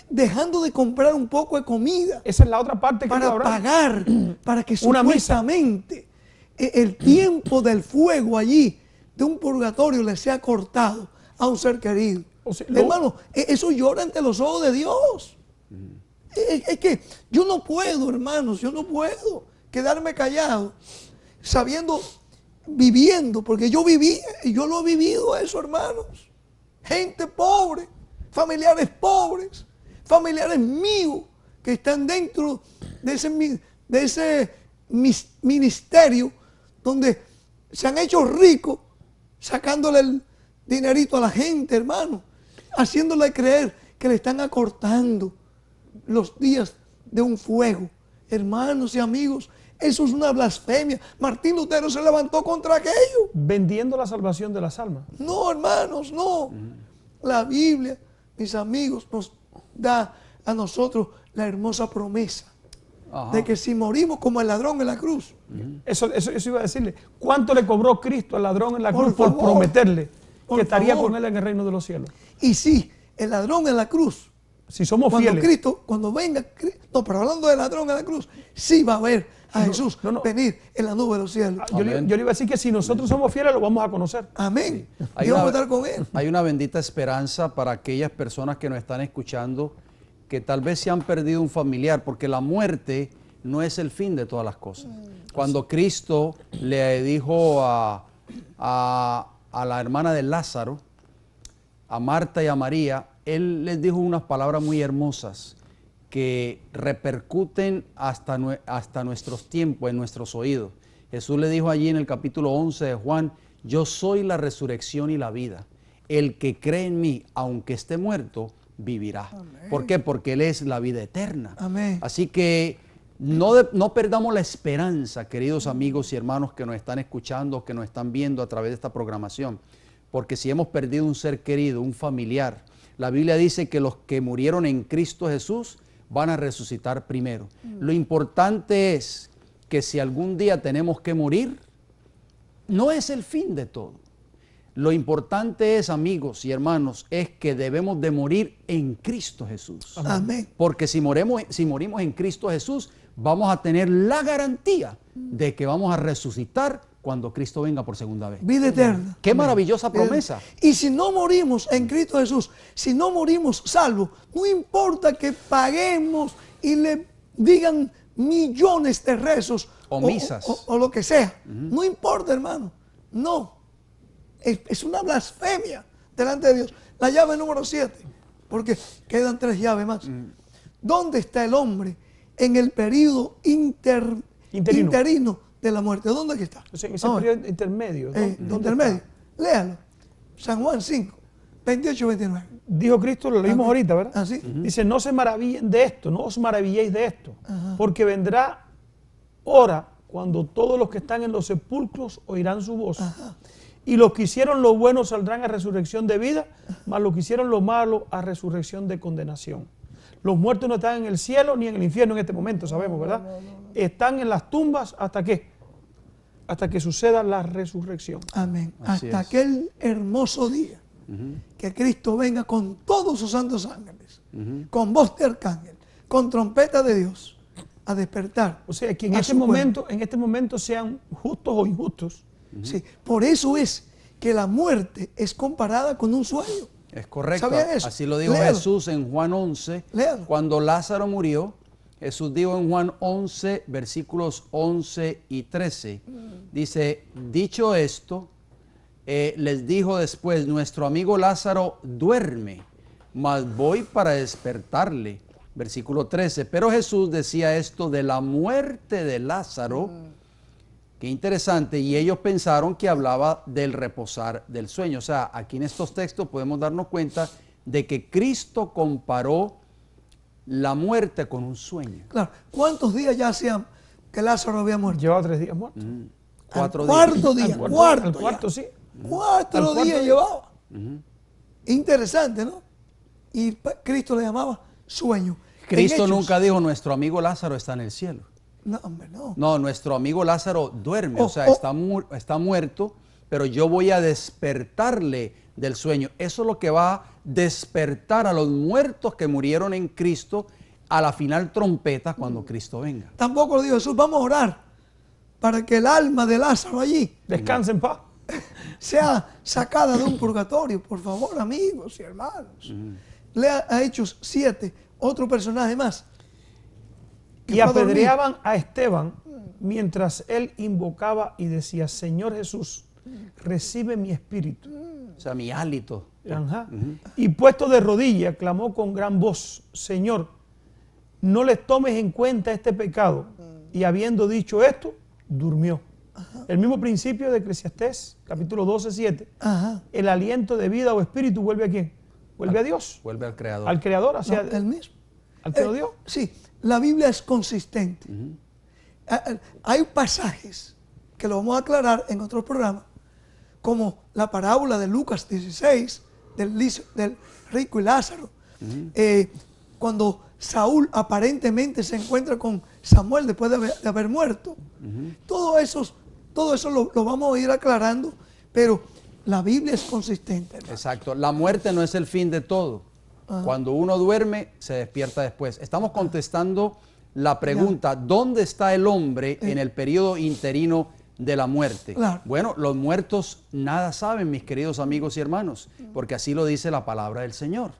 dejando de comprar un poco de comida. Esa es la otra parte que Para pagar, para que supuestamente eh, el tiempo del fuego allí, de un purgatorio, le sea cortado a un ser querido. Hermano, e, eso llora ante los ojos de Dios. E, e, es, que yo no puedo, hermanos, yo no puedo quedarme callado sabiendo, viviendo, porque yo viví, yo lo he vivido eso, hermanos. Gente pobre, familiares pobres, familiares míos que están dentro de ese, de ese ministerio donde se han hecho ricos sacándole el dinerito a la gente, hermano, haciéndole creer que le están acortando los días de un fuego. Hermanos y amigos, eso es una blasfemia. Martín Lutero se levantó contra aquello. Vendiendo la salvación de las almas. No, hermanos, no. La Biblia, mis amigos, nos da a nosotros la hermosa promesa de que si morimos como el ladrón en la cruz. Eso, iba a decirle. ¿Cuánto le cobró Cristo al ladrón en la cruz por prometerle que estaría con él en el reino de los cielos? Y si, el ladrón en la cruz. Si somos cuando fieles. Cristo, cuando venga, Cristo, pero hablando del ladrón en la cruz, sí va a haber a Jesús no, venir en la nube de los cielos. Yo le, iba a decir que si nosotros somos fieles, lo vamos a conocer. Amén. una, a estar con él. Hay una bendita esperanza para aquellas personas que nos están escuchando que tal vez se han perdido un familiar, porque la muerte no es el fin de todas las cosas. Cuando Cristo le dijo a, a la hermana de Lázaro, a Marta y a María, Él les dijo unas palabras muy hermosas que repercuten hasta, hasta nuestros tiempos, en nuestros oídos. Jesús le dijo allí en el capítulo 11 de Juan, yo soy la resurrección y la vida. El que cree en mí, aunque esté muerto, vivirá. ¿Por qué? Porque Él es la vida eterna. Amén. Así que no, no, perdamos la esperanza, queridos amigos y hermanos que nos están escuchando, que nos están viendo a través de esta programación. Porque si hemos perdido un ser querido, un familiar, la Biblia dice que los que murieron en Cristo Jesús van a resucitar primero. Mm. Lo importante es que si algún día tenemos que morir, no es el fin de todo. Lo importante es, amigos y hermanos, es que debemos de morir en Cristo Jesús. Amén. Porque si, si morimos en Cristo Jesús, vamos a tener la garantía mm. de que vamos a resucitar cuando Cristo venga por segunda vez. Vida eterna. Qué maravillosa promesa. Y si no morimos en Cristo Jesús, si no morimos salvos, no importa que paguemos y le digan millones de rezos o, misas o, lo que sea, no importa, hermano. No. Es, una blasfemia delante de Dios. La llave número 7, porque quedan tres llaves más. ¿Dónde está el hombre en el periodo inter, interino de la muerte. ¿Dónde está? ese periodo intermedio. Eh, ¿dónde intermedio. Está? Léalo. San Juan 5, 28, 29. Dijo Cristo, lo leímos ah, ahorita, ¿verdad? Ah, Dice, no se maravillen de esto, no os maravilléis de esto, porque vendrá hora cuando todos los que están en los sepulcros oirán su voz. Y los que hicieron lo bueno saldrán a resurrección de vida, mas los que hicieron lo malo a resurrección de condenación. Los muertos no están en el cielo ni en el infierno en este momento, sabemos, ¿verdad? están en las tumbas hasta qué? hasta que suceda la resurrección. Amén. hasta aquel hermoso día que Cristo venga con todos sus santos ángeles, con voz de arcángel, con trompeta de Dios, a despertar. O sea, que en este momento, en este momento sean justos o injustos. Sí. Por eso es que la muerte es comparada con un sueño. Es correcto. Así lo dijo Jesús en Juan 11, cuando Lázaro murió Jesús dijo en Juan 11, versículos 11 y 13, dice, dicho esto, eh, les dijo después, nuestro amigo Lázaro duerme, mas voy para despertarle. Versículo 13, pero Jesús decía esto de la muerte de Lázaro, mm. Qué interesante. Y ellos pensaron que hablaba del reposar del sueño. O sea, aquí en estos textos podemos darnos cuenta de que Cristo comparó la muerte con un sueño. Claro. ¿Cuántos días ya hacían que Lázaro había muerto? Llevaba tres días muerto. Mm. Cuatro días. cuarto Día, cuarto, sí. Cuatro días llevaba. Interesante, ¿no? Y Cristo le llamaba sueño. Cristo nunca dijo, nuestro amigo Lázaro está en el cielo. No, hombre, no. No, nuestro amigo Lázaro duerme, oh, o sea, oh. está muerto, pero yo voy a despertarle del sueño. Eso es lo que va a despertar a los muertos que murieron en Cristo a la final trompeta cuando mm. Cristo venga. Tampoco lo dijo Jesús, vamos a orar para que el alma de Lázaro allí descanse en paz. Sea sacada de un purgatorio, por favor, amigos y hermanos. Le mm. Lea a Hechos 7, otro personaje más. Y apedreaban a Esteban mientras él invocaba y decía, Señor Jesús, recibe mi espíritu. O sea, mi hálito. Y puesto de rodillas, clamó con gran voz, Señor, no les tomes en cuenta este pecado. Y habiendo dicho esto, durmió. El mismo principio de Eclesiastés, capítulo 12, 7. El aliento de vida o espíritu vuelve a quién? Vuelve a Dios. Vuelve al Creador. Al Creador, hacia el mismo. Al creador eh, Sí, la Biblia es consistente. Eh, eh, hay pasajes que lo vamos a aclarar en otro programa como la parábola de Lucas 16, del, rico y Lázaro, eh, cuando Saúl aparentemente se encuentra con Samuel después de haber, muerto. Todo eso, todo eso lo, vamos a ir aclarando, pero la Biblia es consistente. Exacto, la muerte no es el fin de todo. Ah. Cuando uno duerme, se despierta después. Estamos ah. contestando la pregunta, ¿dónde está el hombre en eh. el periodo interino de la muerte. Bueno, los muertos nada saben, mis queridos amigos y hermanos, porque así lo dice la palabra del Señor.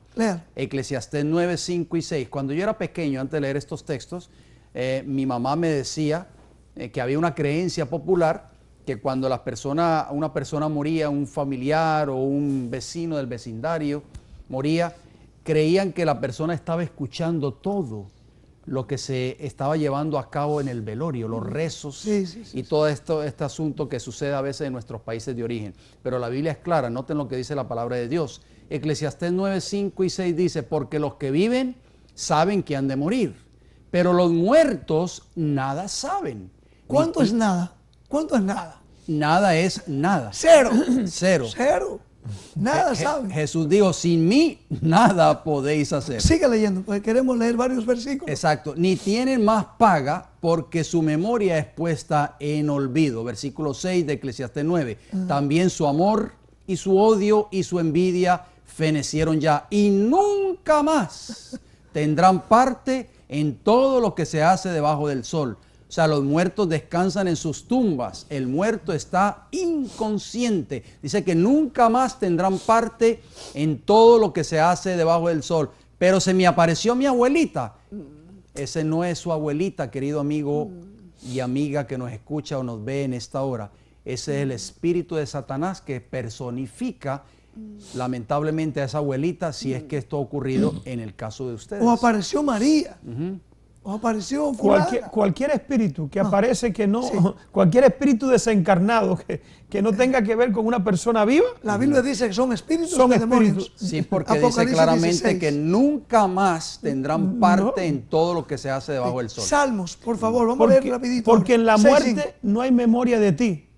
Eclesiastés 9, 5 y 6. Cuando yo era pequeño, antes de leer estos textos, eh, mi mamá me decía eh, que había una creencia popular que cuando una persona moría, un familiar o un vecino del vecindario moría, creían que la persona estaba escuchando todo lo que se estaba llevando a cabo en el velorio, los rezos y todo esto, este asunto que sucede a veces en nuestros países de origen. Pero la Biblia es clara, noten lo que dice la palabra de Dios. Eclesiastés 9, 5 y 6 dice, porque los que viven saben que han de morir, pero los muertos nada saben. ¿Cuánto es nada? ¿Cuánto es nada? Nada es nada. Cero. Cero. Cero. Nada saben. Jesús dijo, sin mí nada podéis hacer. Sigue leyendo, porque queremos leer varios versículos. Exacto. Ni tienen más paga porque su memoria es puesta en olvido. Versículo 6 de Eclesiastes 9. También su amor y su odio y su envidia fenecieron ya. Y nunca más tendrán parte en todo lo que se hace debajo del sol o sea, los muertos descansan en sus tumbas. El muerto está inconsciente. Dice que nunca más tendrán parte en todo lo que se hace debajo del sol. Pero se me apareció mi abuelita. Ese no es su abuelita, querido amigo y amiga que nos escucha o nos ve en esta hora. Ese es el espíritu de Satanás que personifica lamentablemente a esa abuelita si es que esto ha ocurrido en el caso de ustedes. O apareció María apareció cualquier, cualquier espíritu que aparece que no, cualquier espíritu desencarnado que, no tenga que ver con una persona viva. La Biblia dice que son espíritus son espíritus. Sí, porque dice claramente que nunca más tendrán parte en todo lo que se hace debajo del sol. Salmos, por favor, vamos porque, a leer rapidito. Porque en la muerte no hay memoria de ti.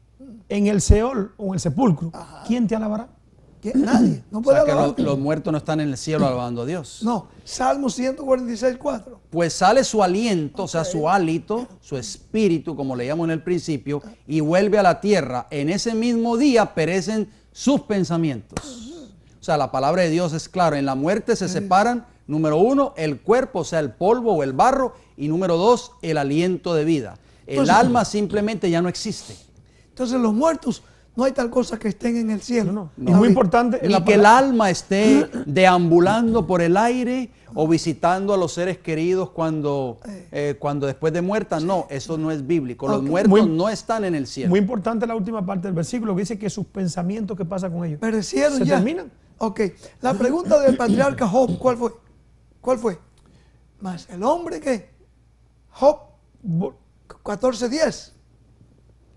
En el Seol o en el sepulcro, ¿quién te alabará? que Nadie. No puede o sea, los, muertos no están en el cielo alabando a Dios. No. Salmo 146, 4. Pues sale su aliento, o sea, su hálito, su espíritu, como leíamos en el principio, y vuelve a la tierra. En ese mismo día perecen sus pensamientos. O sea, la palabra de Dios es clara. En la muerte se separan, número uno, el cuerpo, o sea, el polvo o el barro, y número dos, el aliento de vida. El alma simplemente ya no existe. Entonces los muertos no hay tal cosa que estén en el cielo. No, Y muy importante. que el alma esté deambulando por el aire o visitando a los seres queridos cuando, eh. Eh, cuando después de muerta. No, eso no es bíblico. Los muertos no están en el cielo. Muy importante la última parte del versículo que dice que sus pensamientos, ¿qué pasa con ellos? Perecieron ya. terminan? Ok. La pregunta del patriarca Job, ¿cuál fue? ¿Cuál fue? Más el hombre que Job 14:10.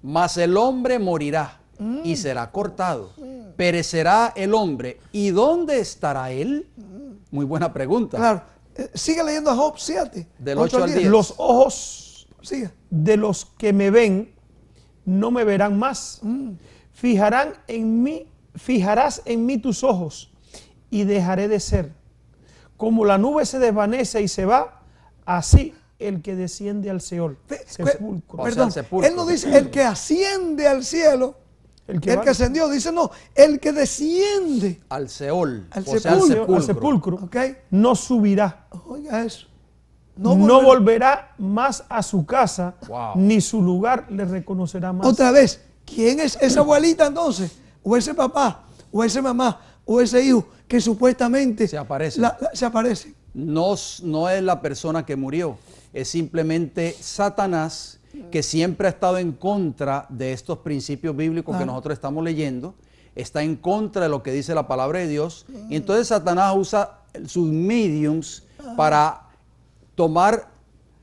Más el hombre morirá y será cortado. Perecerá el hombre. ¿Y dónde estará él? Muy buena pregunta. Eh, sigue leyendo a Job 7. Los ojos de los que me ven no me verán más. Fijarán en mí, fijarás en mí tus ojos y dejaré de ser. Como la nube se desvanece y se va, así el que desciende al Seol. Sepulcro. Él no dice el que asciende al cielo el que, ascendió, dice no, el que desciende al Seol, al sepulcro, no subirá. Oiga eso. No, volverá más a su casa, ni su lugar le reconocerá más. Otra vez, ¿quién es esa abuelita entonces? O ese papá, o ese mamá, o ese hijo que supuestamente se aparece. se aparece. No, no es la persona que murió, es simplemente Satanás que siempre ha estado en contra de estos principios bíblicos que ah. nosotros estamos leyendo, está en contra de lo que dice la palabra de Dios, y entonces Satanás usa sus mediums para tomar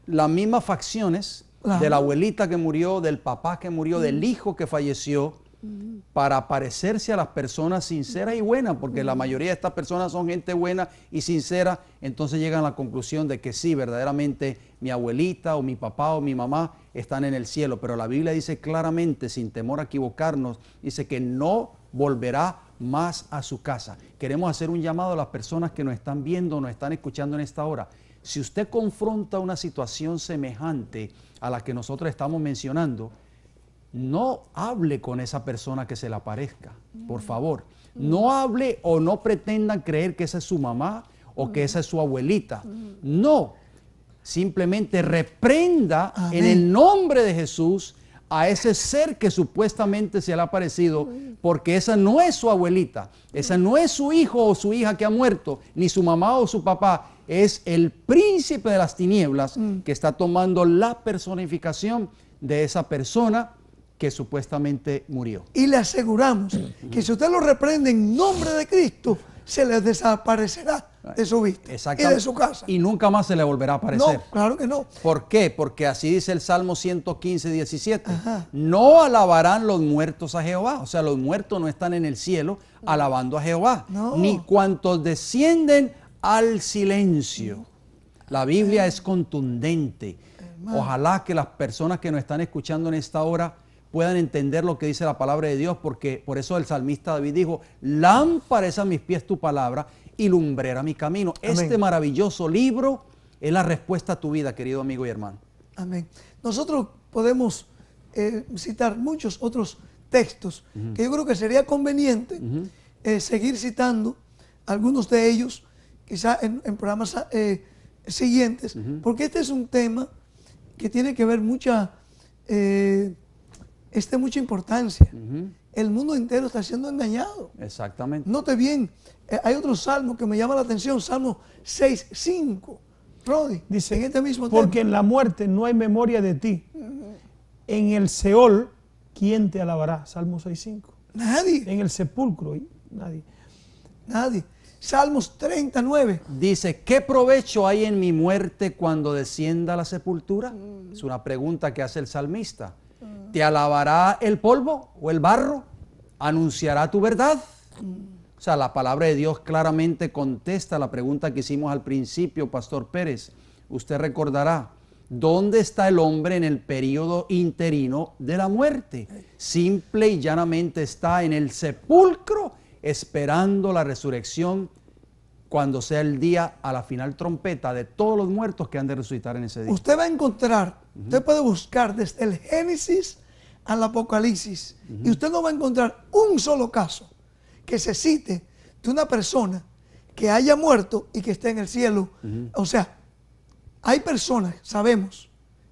las mismas facciones de la abuelita que murió, del papá que murió, del hijo que falleció, para parecerse a las personas sinceras y buenas, porque la mayoría de estas personas son gente buena y sincera, entonces llegan a la conclusión de que sí, verdaderamente mi abuelita o mi papá o mi mamá están en el cielo, pero la Biblia dice claramente, sin temor a equivocarnos, dice que no volverá más a su casa. Queremos hacer un llamado a las personas que nos están viendo, nos están escuchando en esta hora. Si usted confronta una situación semejante a la que nosotros estamos mencionando, no hable con esa persona que se le aparezca, por mm. favor. Mm. No hable o no pretendan creer que esa es su mamá o que mm. esa es su abuelita. No, simplemente reprenda en el nombre de Jesús a ese ser que supuestamente se le ha aparecido, porque esa no es su abuelita, esa no es su hijo o su hija que ha muerto, ni su mamá o su papá, es el príncipe de las tinieblas que está tomando la personificación de esa persona que supuestamente murió. Y le aseguramos que si usted lo reprende en nombre de Cristo, se le desaparecerá de su vista y de su casa. Y nunca más se le volverá a aparecer. No, claro que no. ¿Por qué? Porque así dice el Salmo 115, 17. No alabarán los muertos a Jehová. O sea, los muertos no están en el cielo alabando a Jehová. Ni cuantos descienden al silencio. La Biblia es contundente. Ojalá que las personas que nos están escuchando en esta hora puedan entender lo que dice la palabra de Dios, porque por eso el salmista David dijo, lámpara es a mis pies tu palabra y lumbrera mi camino. Este maravilloso libro es la respuesta a tu vida, querido amigo y hermano. Amén. Nosotros podemos eh, citar muchos otros textos que yo creo que sería conveniente eh, seguir citando algunos de ellos, quizá en, programas eh, siguientes, porque este es un tema que tiene que ver mucha es de mucha importancia. El mundo entero está siendo engañado. Exactamente. Note bien, eh, hay otro salmo que me llama la atención, Salmo 6, 5. Rodi, dice, en este mismo Porque en la muerte no hay memoria de ti. En el Seol, ¿quién te alabará? Salmo 6,5. Nadie. En el sepulcro, nadie. Nadie. Salmos 39. Dice, ¿qué provecho hay en mi muerte cuando descienda a la sepultura? Mm. Es una pregunta que hace el salmista. ¿Te alabará el polvo o el barro? ¿Anunciará tu verdad? O sea, la palabra de Dios claramente contesta la pregunta que hicimos al principio, Pastor Pérez. Usted recordará, ¿dónde está el hombre en el periodo interino de la muerte? Simple y llanamente está en el sepulcro esperando la resurrección cuando sea el día a la final trompeta de todos los muertos que han de resucitar en ese día. Usted va a encontrar, usted puede buscar desde el Génesis al Apocalipsis y usted no va a encontrar un solo caso que se cite de una persona que haya muerto y que esté en el cielo. O sea, hay personas, sabemos,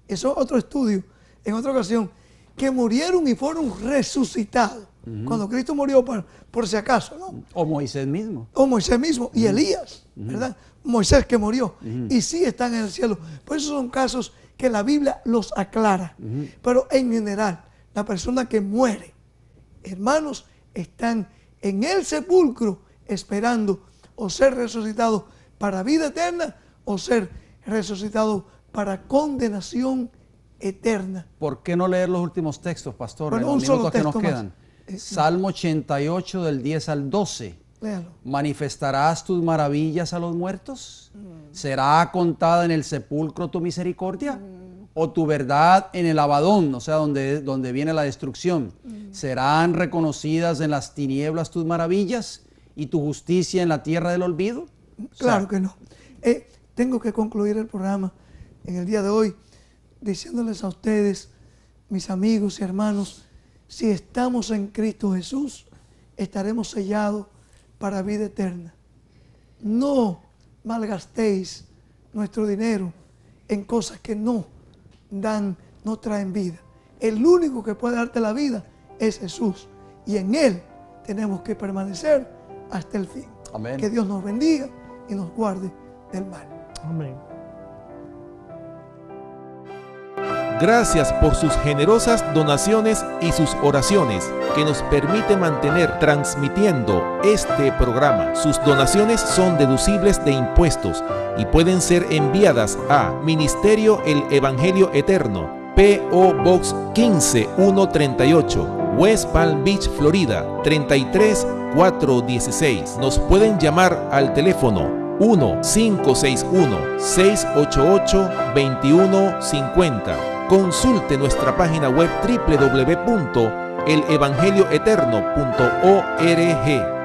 eso es otro estudio, en otra ocasión, que murieron y fueron resucitados cuando Cristo murió por, por, si acaso, ¿no? O Moisés mismo. O Moisés mismo, y Elías, ¿verdad? Moisés que murió, y sí están en el cielo. Por pues eso son casos que la Biblia los aclara. Pero en general, la persona que muere, hermanos, están en el sepulcro esperando o ser resucitado para vida eterna o ser resucitado para condenación eterna. ¿Por qué no leer los últimos textos, pastor? los solo que nos quedan. Salmo 88 del 10 al 12. ¿Manifestarás tus maravillas a los muertos? Mm. ¿Será contada en el sepulcro tu misericordia? ¿O tu verdad en el abadón, o sea, donde, donde viene la destrucción? Mm. ¿Serán reconocidas en las tinieblas tus maravillas y tu justicia en la tierra del olvido? Claro que no. Eh, tengo que concluir el programa en el día de hoy diciéndoles a ustedes, mis amigos y hermanos, si estamos en Cristo Jesús, estaremos sellados para vida eterna. No malgastéis nuestro dinero en cosas que no dan, no traen vida. El único que puede darte la vida es Jesús. Y en Él tenemos que permanecer hasta el fin. Amén. Que Dios nos bendiga y nos guarde del mal. Amén. Gracias por sus generosas donaciones y sus oraciones que nos permite mantener transmitiendo este programa. Sus donaciones son deducibles de impuestos y pueden ser enviadas a Ministerio El Evangelio Eterno, PO Box 15138, West Palm Beach, Florida 33416. Nos pueden llamar al teléfono 1-561-688-2150 Consulte nuestra página web www.elevangelioeterno.org.